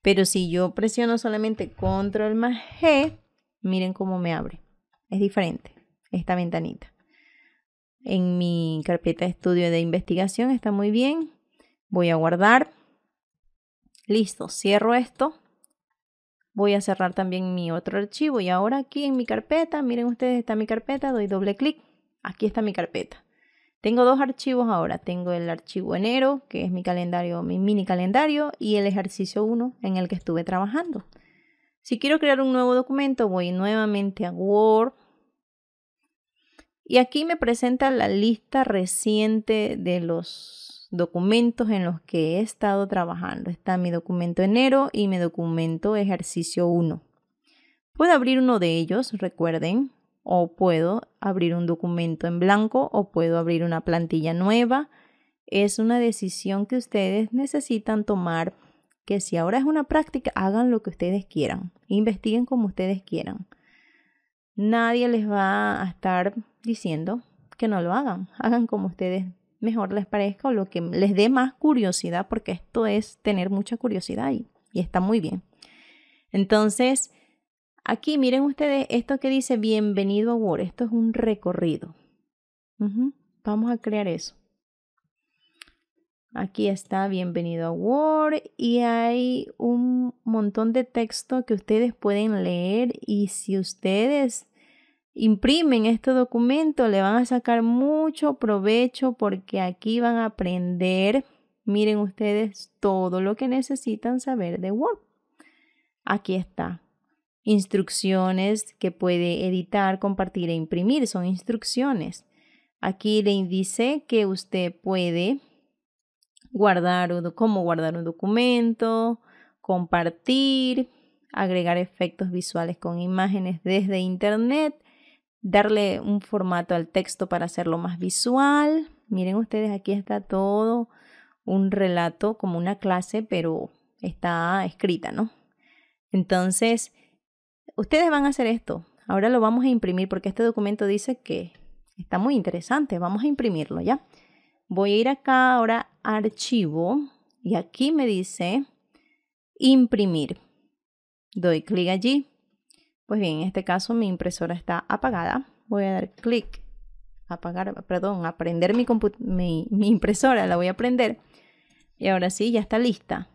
Pero si yo presiono solamente control más G, miren cómo me abre. Es diferente esta ventanita. En mi carpeta de estudio de investigación está muy bien. Voy a guardar Listo, cierro esto. Voy a cerrar también mi otro archivo y ahora aquí en mi carpeta, miren ustedes, está mi carpeta, doy doble clic, aquí está mi carpeta. Tengo dos archivos ahora, tengo el archivo enero, que es mi calendario, mi mini calendario, y el ejercicio 1 en el que estuve trabajando. Si quiero crear un nuevo documento, voy nuevamente a Word, y aquí me presenta la lista reciente de los documentos en los que he estado trabajando. Está mi documento enero y mi documento ejercicio 1. Puedo abrir uno de ellos, recuerden, o puedo abrir un documento en blanco o puedo abrir una plantilla nueva. Es una decisión que ustedes necesitan tomar, que si ahora es una práctica, hagan lo que ustedes quieran, investiguen como ustedes quieran. Nadie les va a estar diciendo que no lo hagan, hagan como ustedes mejor les parezca o lo que les dé más curiosidad, porque esto es tener mucha curiosidad y, está muy bien. Entonces, aquí miren ustedes esto que dice bienvenido a Word, esto es un recorrido. Vamos a crear eso. Aquí está bienvenido a Word y hay un montón de texto que ustedes pueden leer y si ustedes imprimen este documento, le van a sacar mucho provecho porque aquí van a aprender, miren ustedes, todo lo que necesitan saber de Word. Aquí está. Instrucciones que puede editar, compartir e imprimir. Son instrucciones. Aquí le dice que usted puede guardar, cómo guardar un documento, compartir, agregar efectos visuales con imágenes desde Internet, darle un formato al texto para hacerlo más visual. Miren ustedes, aquí está todo un relato como una clase, pero está escrita, ¿no? Entonces, ustedes van a hacer esto. Ahora lo vamos a imprimir porque este documento dice que está muy interesante. Vamos a imprimirlo, ¿ya? Voy a ir acá ahora a archivo y aquí me dice imprimir. Doy clic allí pues bien, en este caso mi impresora está apagada. Voy a dar clic, apagar, perdón, aprender mi, mi impresora, la voy a prender. Y ahora sí, ya está lista.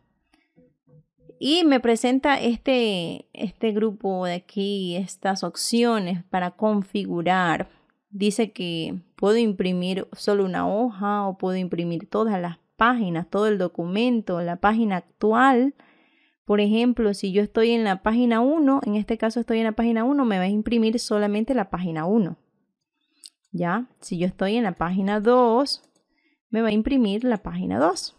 Y me presenta este, este grupo de aquí, estas opciones para configurar. Dice que puedo imprimir solo una hoja o puedo imprimir todas las páginas, todo el documento, la página actual por ejemplo, si yo estoy en la página 1, en este caso estoy en la página 1, me va a imprimir solamente la página 1. ¿Ya? Si yo estoy en la página 2, me va a imprimir la página 2.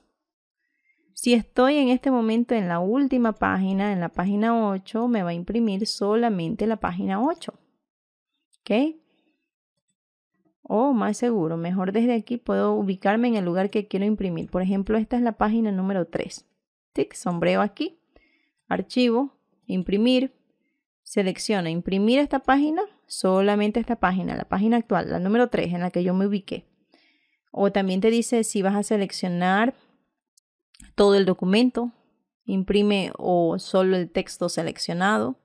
Si estoy en este momento en la última página, en la página 8, me va a imprimir solamente la página 8. ¿Ok? O más seguro, mejor desde aquí puedo ubicarme en el lugar que quiero imprimir. Por ejemplo, esta es la página número 3. Tic, sombreo aquí archivo, imprimir, selecciona imprimir esta página, solamente esta página, la página actual, la número 3 en la que yo me ubiqué. O también te dice si vas a seleccionar todo el documento, imprime o solo el texto seleccionado,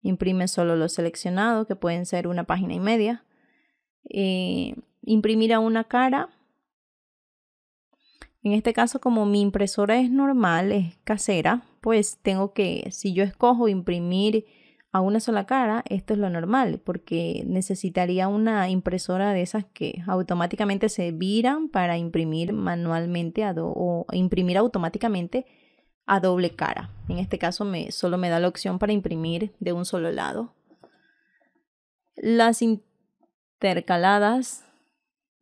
imprime solo lo seleccionado, que pueden ser una página y media, eh, imprimir a una cara en este caso, como mi impresora es normal, es casera, pues tengo que, si yo escojo imprimir a una sola cara, esto es lo normal, porque necesitaría una impresora de esas que automáticamente se viran para imprimir manualmente a o imprimir automáticamente a doble cara. En este caso me, solo me da la opción para imprimir de un solo lado. Las intercaladas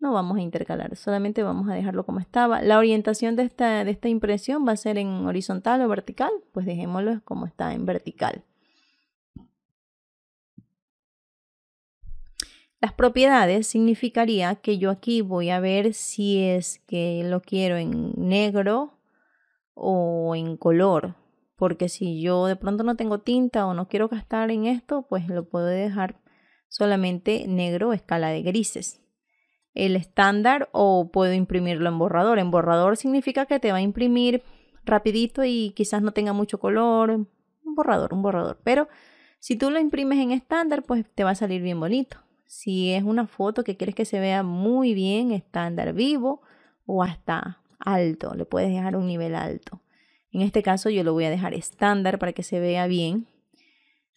no vamos a intercalar, solamente vamos a dejarlo como estaba. La orientación de esta, impresión va a ser en horizontal o vertical, pues dejémoslo como está en vertical. Las propiedades significaría que yo aquí voy a ver si es que lo quiero en negro o en color, porque si yo de pronto no tengo tinta o no quiero gastar en esto, pues lo puedo dejar solamente negro escala de grises el estándar o puedo imprimirlo en borrador. En borrador significa que te va a imprimir rapidito y quizás no tenga mucho color. Un borrador, un borrador. Pero si tú lo imprimes en estándar, pues te va a salir bien bonito. Si es una foto que quieres que se vea muy bien, estándar vivo o hasta alto, le puedes dejar un nivel alto. En este caso yo lo voy a dejar estándar para que se vea bien.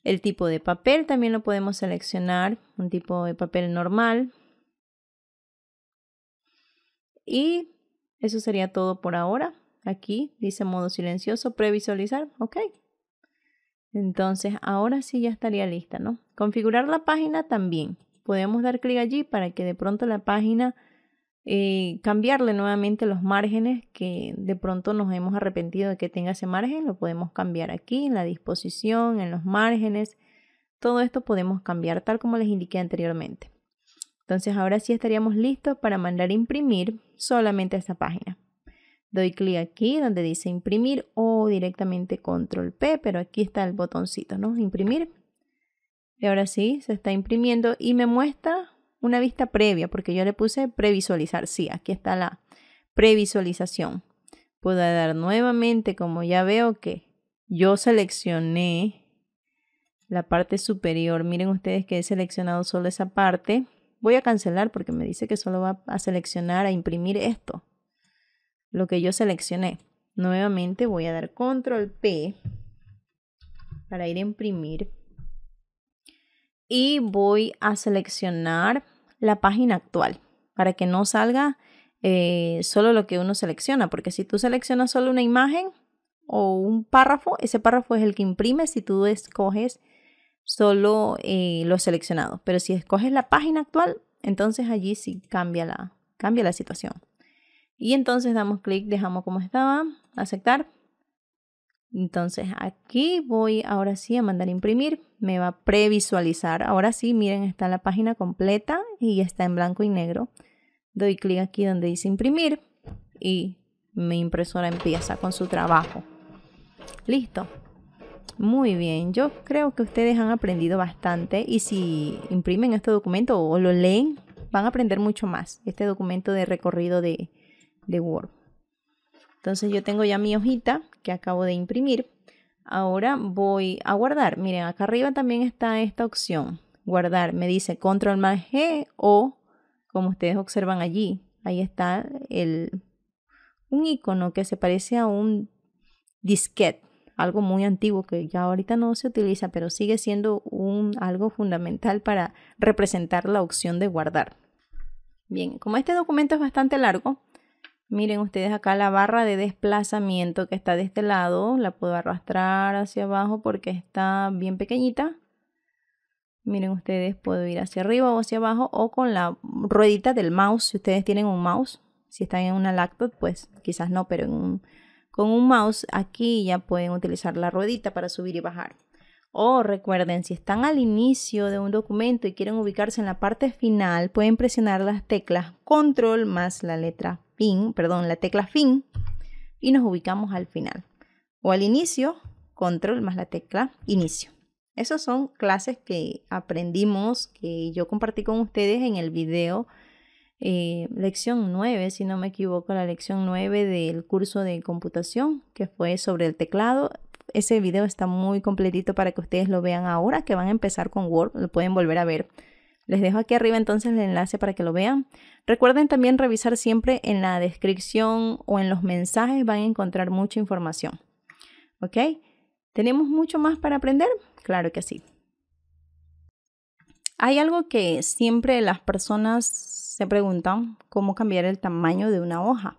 El tipo de papel también lo podemos seleccionar, un tipo de papel normal, y eso sería todo por ahora. Aquí dice modo silencioso, previsualizar. Ok. Entonces, ahora sí ya estaría lista, ¿no? Configurar la página también. Podemos dar clic allí para que de pronto la página eh, cambiarle nuevamente los márgenes que de pronto nos hemos arrepentido de que tenga ese margen. Lo podemos cambiar aquí, en la disposición, en los márgenes. Todo esto podemos cambiar tal como les indiqué anteriormente. Entonces ahora sí estaríamos listos para mandar imprimir solamente esta página. Doy clic aquí donde dice imprimir o directamente control P, pero aquí está el botoncito, ¿no? Imprimir. Y ahora sí, se está imprimiendo y me muestra una vista previa, porque yo le puse previsualizar. Sí, aquí está la previsualización. Puedo dar nuevamente, como ya veo que yo seleccioné la parte superior. Miren ustedes que he seleccionado solo esa parte voy a cancelar porque me dice que solo va a seleccionar, a imprimir esto, lo que yo seleccioné. Nuevamente voy a dar control P para ir a imprimir y voy a seleccionar la página actual para que no salga eh, solo lo que uno selecciona, porque si tú seleccionas solo una imagen o un párrafo, ese párrafo es el que imprime si tú escoges solo lo eh, los seleccionados. Pero si escoges la página actual, entonces allí sí cambia la, cambia la situación. Y entonces damos clic, dejamos como estaba, aceptar. Entonces aquí voy ahora sí a mandar imprimir. Me va a previsualizar. Ahora sí, miren, está la página completa y está en blanco y negro. Doy clic aquí donde dice imprimir y mi impresora empieza con su trabajo. Listo. Muy bien, yo creo que ustedes han aprendido bastante y si imprimen este documento o lo leen, van a aprender mucho más, este documento de recorrido de, de Word. Entonces yo tengo ya mi hojita que acabo de imprimir. Ahora voy a guardar. Miren, acá arriba también está esta opción. Guardar. Me dice control más G o, como ustedes observan allí, ahí está el, un icono que se parece a un disquete algo muy antiguo que ya ahorita no se utiliza, pero sigue siendo un, algo fundamental para representar la opción de guardar. Bien, como este documento es bastante largo, miren ustedes acá la barra de desplazamiento que está de este lado, la puedo arrastrar hacia abajo porque está bien pequeñita. Miren ustedes, puedo ir hacia arriba o hacia abajo o con la ruedita del mouse, si ustedes tienen un mouse, si están en una laptop, pues quizás no, pero en un con un mouse aquí ya pueden utilizar la ruedita para subir y bajar. O recuerden, si están al inicio de un documento y quieren ubicarse en la parte final, pueden presionar las teclas control más la letra fin, perdón, la tecla fin y nos ubicamos al final. O al inicio, control más la tecla inicio. Esas son clases que aprendimos, que yo compartí con ustedes en el video eh, lección 9, si no me equivoco, la lección 9 del curso de computación, que fue sobre el teclado. Ese video está muy completito para que ustedes lo vean ahora, que van a empezar con Word, lo pueden volver a ver. Les dejo aquí arriba entonces el enlace para que lo vean. Recuerden también revisar siempre en la descripción o en los mensajes, van a encontrar mucha información. ¿Ok? ¿Tenemos mucho más para aprender? Claro que sí. Hay algo que siempre las personas se preguntan, ¿cómo cambiar el tamaño de una hoja?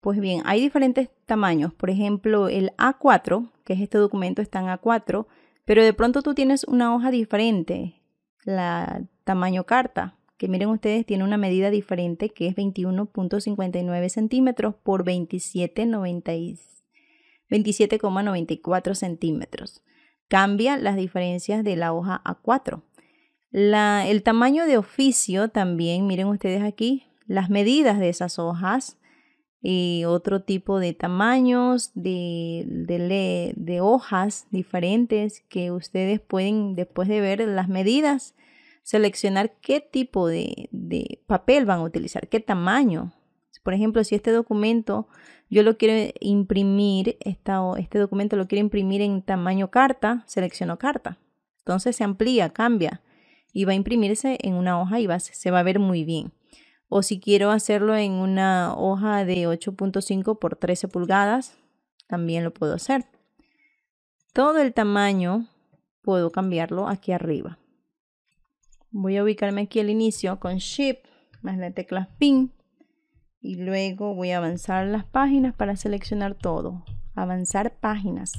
Pues bien, hay diferentes tamaños. Por ejemplo, el A4, que es este documento, está en A4, pero de pronto tú tienes una hoja diferente, la tamaño carta, que miren ustedes, tiene una medida diferente que es 21.59 centímetros por 27,94 centímetros. Cambia las diferencias de la hoja A4 el tamaño de oficio también, miren ustedes aquí, las medidas de esas hojas y eh, otro tipo de tamaños de, hojas diferentes que ustedes pueden, después de ver las medidas, seleccionar qué tipo de, papel van a utilizar, qué tamaño. Por ejemplo, si este documento yo lo quiero imprimir, este documento lo quiero imprimir en tamaño carta, selecciono carta. Entonces se amplía, cambia y va a imprimirse en una hoja y va, se va a ver muy bien. O si quiero hacerlo en una hoja de 8.5 por 13 pulgadas, también lo puedo hacer. Todo el tamaño puedo cambiarlo aquí arriba. Voy a ubicarme aquí al inicio con Shift más la tecla PIN y luego voy a avanzar las páginas para seleccionar todo. Avanzar páginas.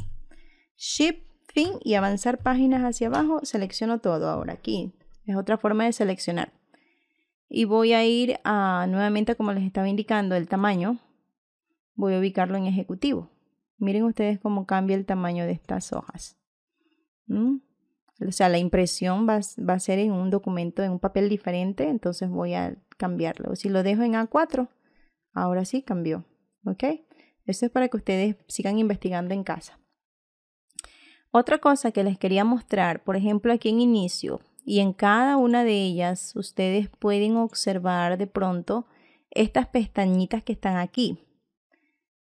Shift, fin y avanzar páginas hacia abajo. Selecciono todo ahora aquí. Es otra forma de seleccionar. Y voy a ir a, nuevamente, como les estaba indicando, el tamaño. Voy a ubicarlo en ejecutivo. Miren ustedes cómo cambia el tamaño de estas hojas. O sea, la impresión va, va, a ser en un documento, en un papel diferente, entonces voy a cambiarlo. Si lo dejo en A4, ahora sí cambió. ¿Ok? Eso es para que ustedes sigan investigando en casa. Otra cosa que les quería mostrar, por ejemplo, aquí en inicio, y en cada una de ellas ustedes pueden observar de pronto estas pestañitas que están aquí.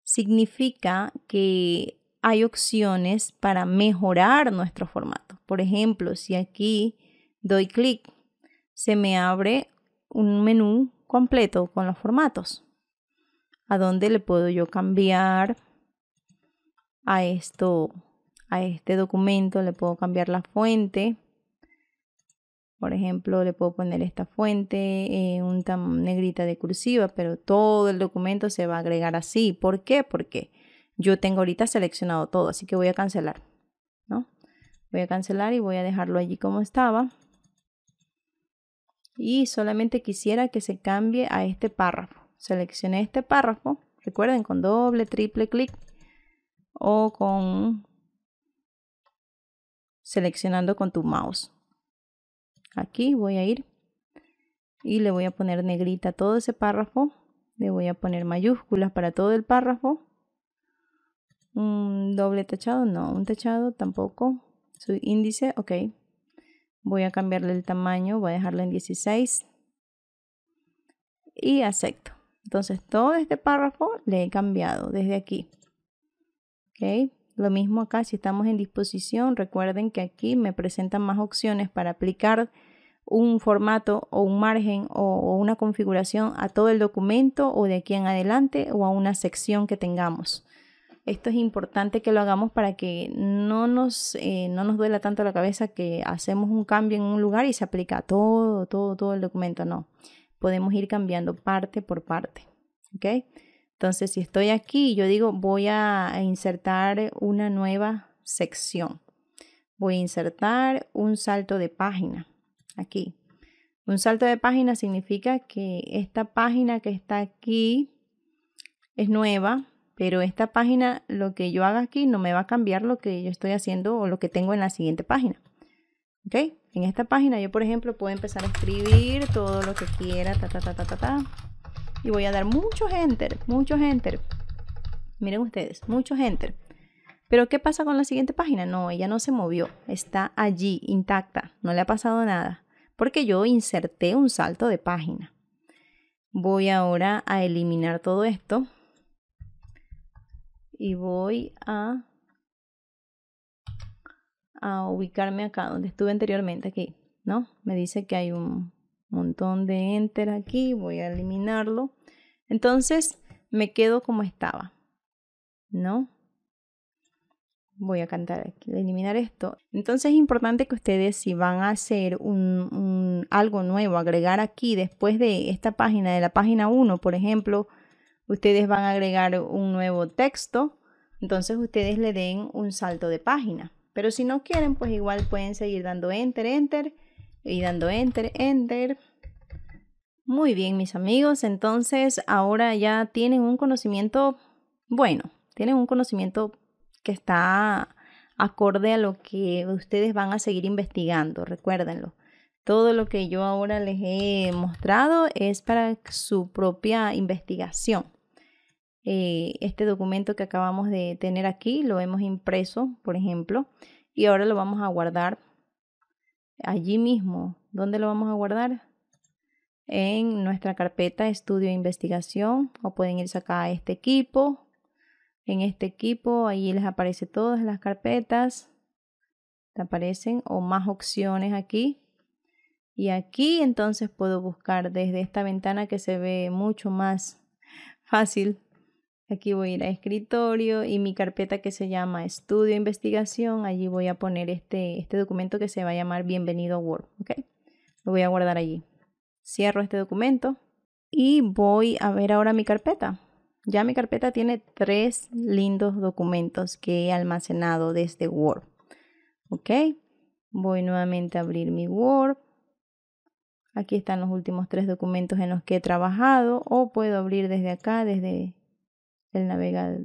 Significa que hay opciones para mejorar nuestro formato. Por ejemplo, si aquí doy clic, se me abre un menú completo con los formatos. A dónde le puedo yo cambiar a esto, a este documento, le puedo cambiar la fuente, por ejemplo, le puedo poner esta fuente, una eh, un negrita de cursiva, pero todo el documento se va a agregar así. ¿Por qué? Porque yo tengo ahorita seleccionado todo, así que voy a cancelar, ¿no? Voy a cancelar y voy a dejarlo allí como estaba. Y solamente quisiera que se cambie a este párrafo. Seleccioné este párrafo, recuerden, con doble, triple clic o con seleccionando con tu mouse. Aquí voy a ir y le voy a poner negrita todo ese párrafo. Le voy a poner mayúsculas para todo el párrafo. Un mm, doble tachado, no, un tachado tampoco. Su índice, ok. Voy a cambiarle el tamaño, voy a dejarlo en 16. Y acepto. Entonces todo este párrafo le he cambiado desde aquí. Ok. Lo mismo acá, si estamos en disposición, recuerden que aquí me presentan más opciones para aplicar un formato o un margen o, una configuración a todo el documento o de aquí en adelante o a una sección que tengamos. Esto es importante que lo hagamos para que no nos, eh, no nos duela tanto la cabeza que hacemos un cambio en un lugar y se aplica todo, todo, todo el documento. No, podemos ir cambiando parte por parte. ¿ok?, entonces, si estoy aquí, yo digo, voy a insertar una nueva sección. Voy a insertar un salto de página. Aquí. Un salto de página significa que esta página que está aquí es nueva, pero esta página, lo que yo haga aquí, no me va a cambiar lo que yo estoy haciendo o lo que tengo en la siguiente página. ¿Ok? En esta página yo, por ejemplo, puedo empezar a escribir todo lo que quiera, ta, ta, ta, ta, ta y voy a dar mucho enter, muchos enter. Miren ustedes, mucho enter. Pero ¿qué pasa con la siguiente página? No, ella no se movió, está allí intacta, no le ha pasado nada, porque yo inserté un salto de página. Voy ahora a eliminar todo esto y voy a a ubicarme acá donde estuve anteriormente, aquí, ¿no? Me dice que hay un montón de enter aquí, voy a eliminarlo. Entonces me quedo como estaba, ¿no? Voy a cantar aquí, eliminar esto. Entonces es importante que ustedes si van a hacer un, algo nuevo, agregar aquí después de esta página, de la página 1, por ejemplo, ustedes van a agregar un nuevo texto, entonces ustedes le den un salto de página. Pero si no quieren, pues igual pueden seguir dando enter, enter y dando enter, enter. Muy bien, mis amigos. Entonces, ahora ya tienen un conocimiento bueno, tienen un conocimiento que está acorde a lo que ustedes van a seguir investigando, recuérdenlo. Todo lo que yo ahora les he mostrado es para su propia investigación. Eh, este documento que acabamos de tener aquí lo hemos impreso, por ejemplo, y ahora lo vamos a guardar allí mismo. ¿Dónde lo vamos a guardar? En nuestra carpeta estudio e investigación o pueden irse acá a este equipo. En este equipo ahí les aparece todas las carpetas. Te aparecen o más opciones aquí. Y aquí entonces puedo buscar desde esta ventana que se ve mucho más fácil Aquí voy a ir a escritorio y mi carpeta que se llama estudio investigación. Allí voy a poner este, este documento que se va a llamar bienvenido Word. ¿okay? Lo voy a guardar allí. Cierro este documento y voy a ver ahora mi carpeta. Ya mi carpeta tiene tres lindos documentos que he almacenado desde Word. Ok, voy nuevamente a abrir mi Word. Aquí están los últimos tres documentos en los que he trabajado o puedo abrir desde acá, desde el navegador,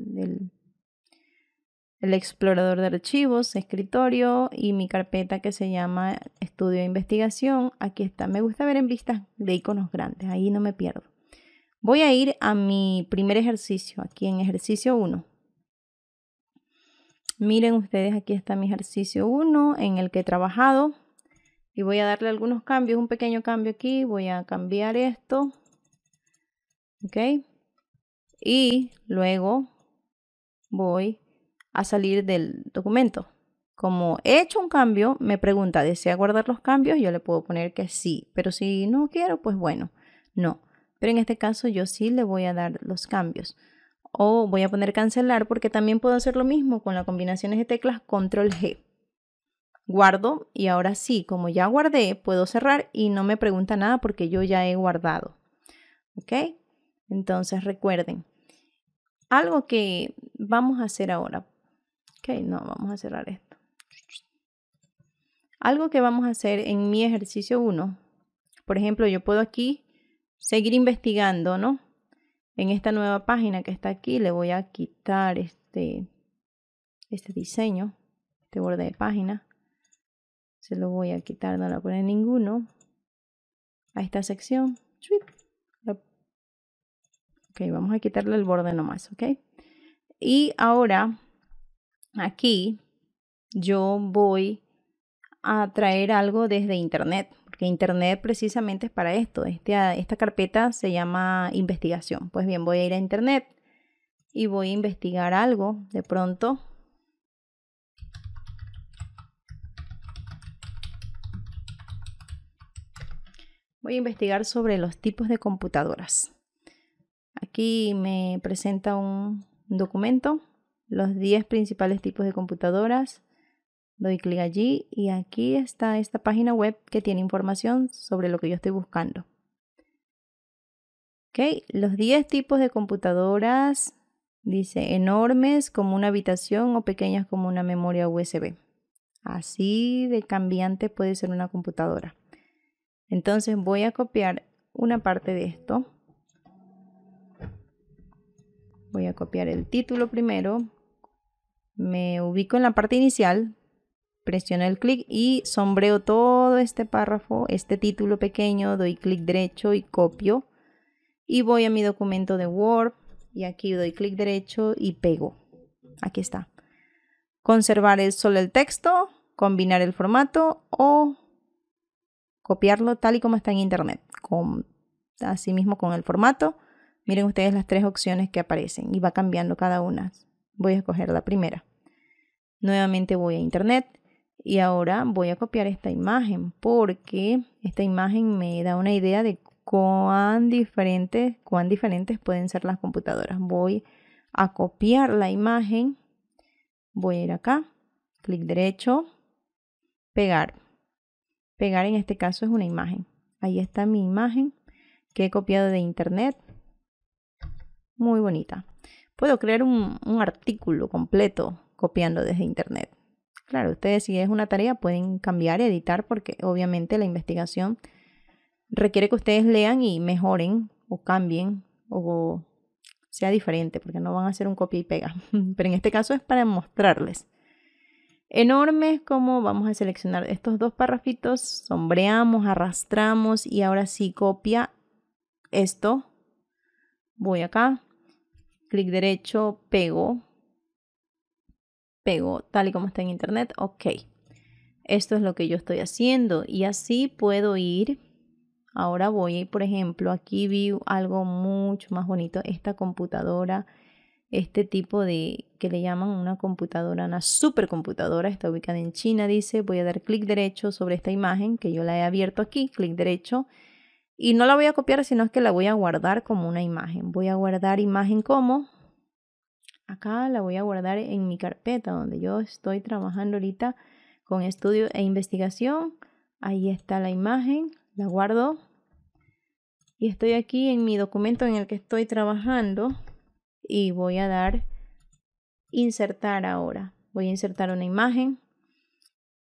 el, explorador de archivos, escritorio y mi carpeta que se llama estudio de investigación. Aquí está. Me gusta ver en vistas de iconos grandes. Ahí no me pierdo. Voy a ir a mi primer ejercicio, aquí en ejercicio 1. Miren ustedes, aquí está mi ejercicio 1 en el que he trabajado. Y voy a darle algunos cambios, un pequeño cambio aquí. Voy a cambiar esto. ¿Ok? y luego voy a salir del documento. Como he hecho un cambio, me pregunta, ¿desea guardar los cambios? Yo le puedo poner que sí, pero si no quiero, pues bueno, no. Pero en este caso yo sí le voy a dar los cambios. O voy a poner cancelar porque también puedo hacer lo mismo con las combinaciones de teclas control G. Guardo y ahora sí, como ya guardé, puedo cerrar y no me pregunta nada porque yo ya he guardado. ¿Ok? Entonces recuerden, algo que vamos a hacer ahora. Ok, no, vamos a cerrar esto. Algo que vamos a hacer en mi ejercicio 1. Por ejemplo, yo puedo aquí seguir investigando, ¿no? En esta nueva página que está aquí, le voy a quitar este, este diseño, este borde de página. Se lo voy a quitar, no lo pone ninguno. A esta sección. Ok, vamos a quitarle el borde nomás, ok. Y ahora aquí yo voy a traer algo desde internet, porque internet precisamente es para esto. Este, ah, esta carpeta se llama investigación. Pues bien, voy a ir a internet y voy a investigar algo de pronto. Voy a investigar sobre los tipos de computadoras. Aquí me presenta un documento, los 10 principales tipos de computadoras. Doy clic allí y aquí está esta página web que tiene información sobre lo que yo estoy buscando. los 10 tipos de computadoras, dice enormes como una habitación o pequeñas como una memoria USB. Así de cambiante puede ser una computadora. Entonces voy a copiar una parte de esto Voy a copiar el título primero. Me ubico en la parte inicial. Presiono el clic y sombreo todo este párrafo, este título pequeño. Doy clic derecho y copio. Y voy a mi documento de Word. Y aquí doy clic derecho y pego. Aquí está. Conservar solo el texto, combinar el formato o copiarlo tal y como está en internet. Con, así mismo con el formato. Miren ustedes las tres opciones que aparecen y va cambiando cada una. Voy a escoger la primera. Nuevamente voy a internet y ahora voy a copiar esta imagen porque esta imagen me da una idea de cuán diferentes, cuán diferentes pueden ser las computadoras. Voy a copiar la imagen. Voy a ir acá, clic derecho, pegar. Pegar en este caso es una imagen. Ahí está mi imagen que he copiado de internet muy bonita. Puedo crear un, artículo completo copiando desde internet. Claro, ustedes si es una tarea pueden cambiar, editar, porque obviamente la investigación requiere que ustedes lean y mejoren o cambien o sea diferente, porque no van a hacer un copia y pega. (laughs) Pero en este caso es para mostrarles. Enormes como vamos a seleccionar estos dos parrafitos, sombreamos, arrastramos y ahora sí copia esto. Voy acá, clic derecho, pego, pego tal y como está en internet, ok. Esto es lo que yo estoy haciendo y así puedo ir. Ahora voy, por ejemplo, aquí vi algo mucho más bonito, esta computadora, este tipo de que le llaman una computadora, una supercomputadora, está ubicada en China, dice, voy a dar clic derecho sobre esta imagen que yo la he abierto aquí, clic derecho, y no la voy a copiar, sino que la voy a guardar como una imagen. Voy a guardar imagen como. Acá la voy a guardar en mi carpeta donde yo estoy trabajando ahorita con estudio e investigación. Ahí está la imagen, la guardo. Y estoy aquí en mi documento en el que estoy trabajando y voy a dar insertar ahora. Voy a insertar una imagen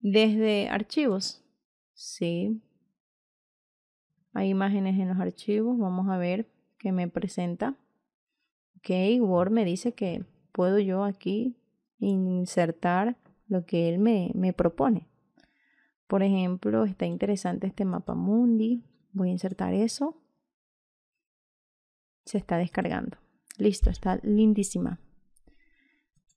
desde archivos. Sí, hay imágenes en los archivos. Vamos a ver qué me presenta. Ok, Word me dice que puedo yo aquí insertar lo que él me, me propone. Por ejemplo, está interesante este mapa mundi. Voy a insertar eso. Se está descargando. Listo, está lindísima.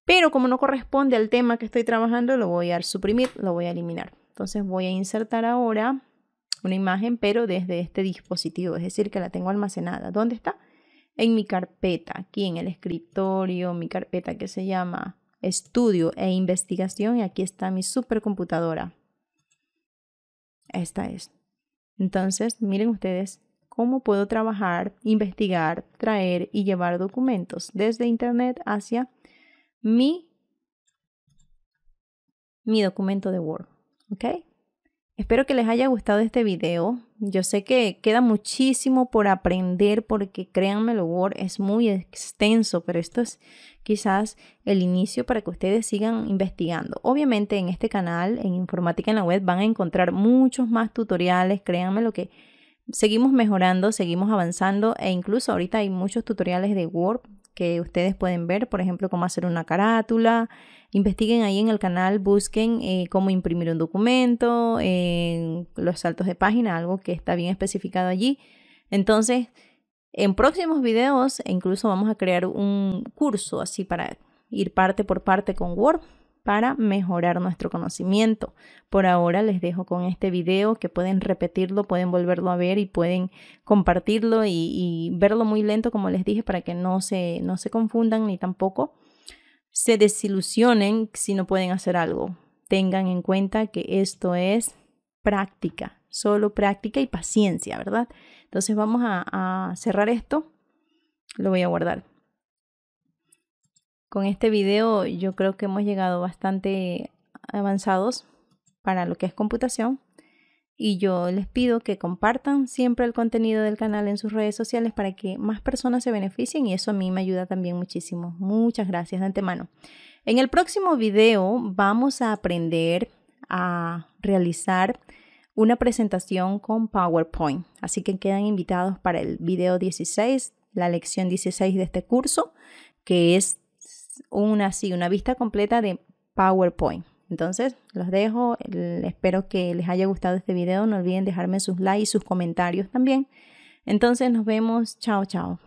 Pero como no corresponde al tema que estoy trabajando, lo voy a suprimir, lo voy a eliminar. Entonces voy a insertar ahora una imagen, pero desde este dispositivo, es decir, que la tengo almacenada. ¿Dónde está? En mi carpeta, aquí en el escritorio, mi carpeta que se llama Estudio e Investigación, y aquí está mi supercomputadora. Esta es. Entonces, miren ustedes cómo puedo trabajar, investigar, traer y llevar documentos desde Internet hacia mi, mi documento de Word. ¿Ok? Espero que les haya gustado este video. Yo sé que queda muchísimo por aprender porque créanme, el Word es muy extenso, pero esto es quizás el inicio para que ustedes sigan investigando. Obviamente en este canal, en Informática en la Web, van a encontrar muchos más tutoriales, créanme lo que seguimos mejorando, seguimos avanzando e incluso ahorita hay muchos tutoriales de Word que ustedes pueden ver, por ejemplo, cómo hacer una carátula, investiguen ahí en el canal, busquen eh, cómo imprimir un documento, los saltos de página, algo que está bien especificado allí. Entonces, en próximos videos, e incluso vamos a crear un curso así para ir parte por parte con Word para mejorar nuestro conocimiento. Por ahora les dejo con este video que pueden repetirlo, pueden volverlo a ver y pueden compartirlo y, y verlo muy lento, como les dije, para que no se, no se confundan ni tampoco se desilusionen si no pueden hacer algo. Tengan en cuenta que esto es práctica, solo práctica y paciencia, ¿verdad? Entonces vamos a, cerrar esto. Lo voy a guardar. Con este video yo creo que hemos llegado bastante avanzados para lo que es computación y yo les pido que compartan siempre el contenido del canal en sus redes sociales para que más personas se beneficien y eso a mí me ayuda también muchísimo. Muchas gracias de antemano. En el próximo video vamos a aprender a realizar una presentación con PowerPoint, así que quedan invitados para el video 16, la lección 16 de este curso, que es una, sí, una vista completa de PowerPoint. Entonces, los dejo, espero que les haya gustado este video, no olviden dejarme sus likes y sus comentarios también. Entonces, nos vemos, chao, chao.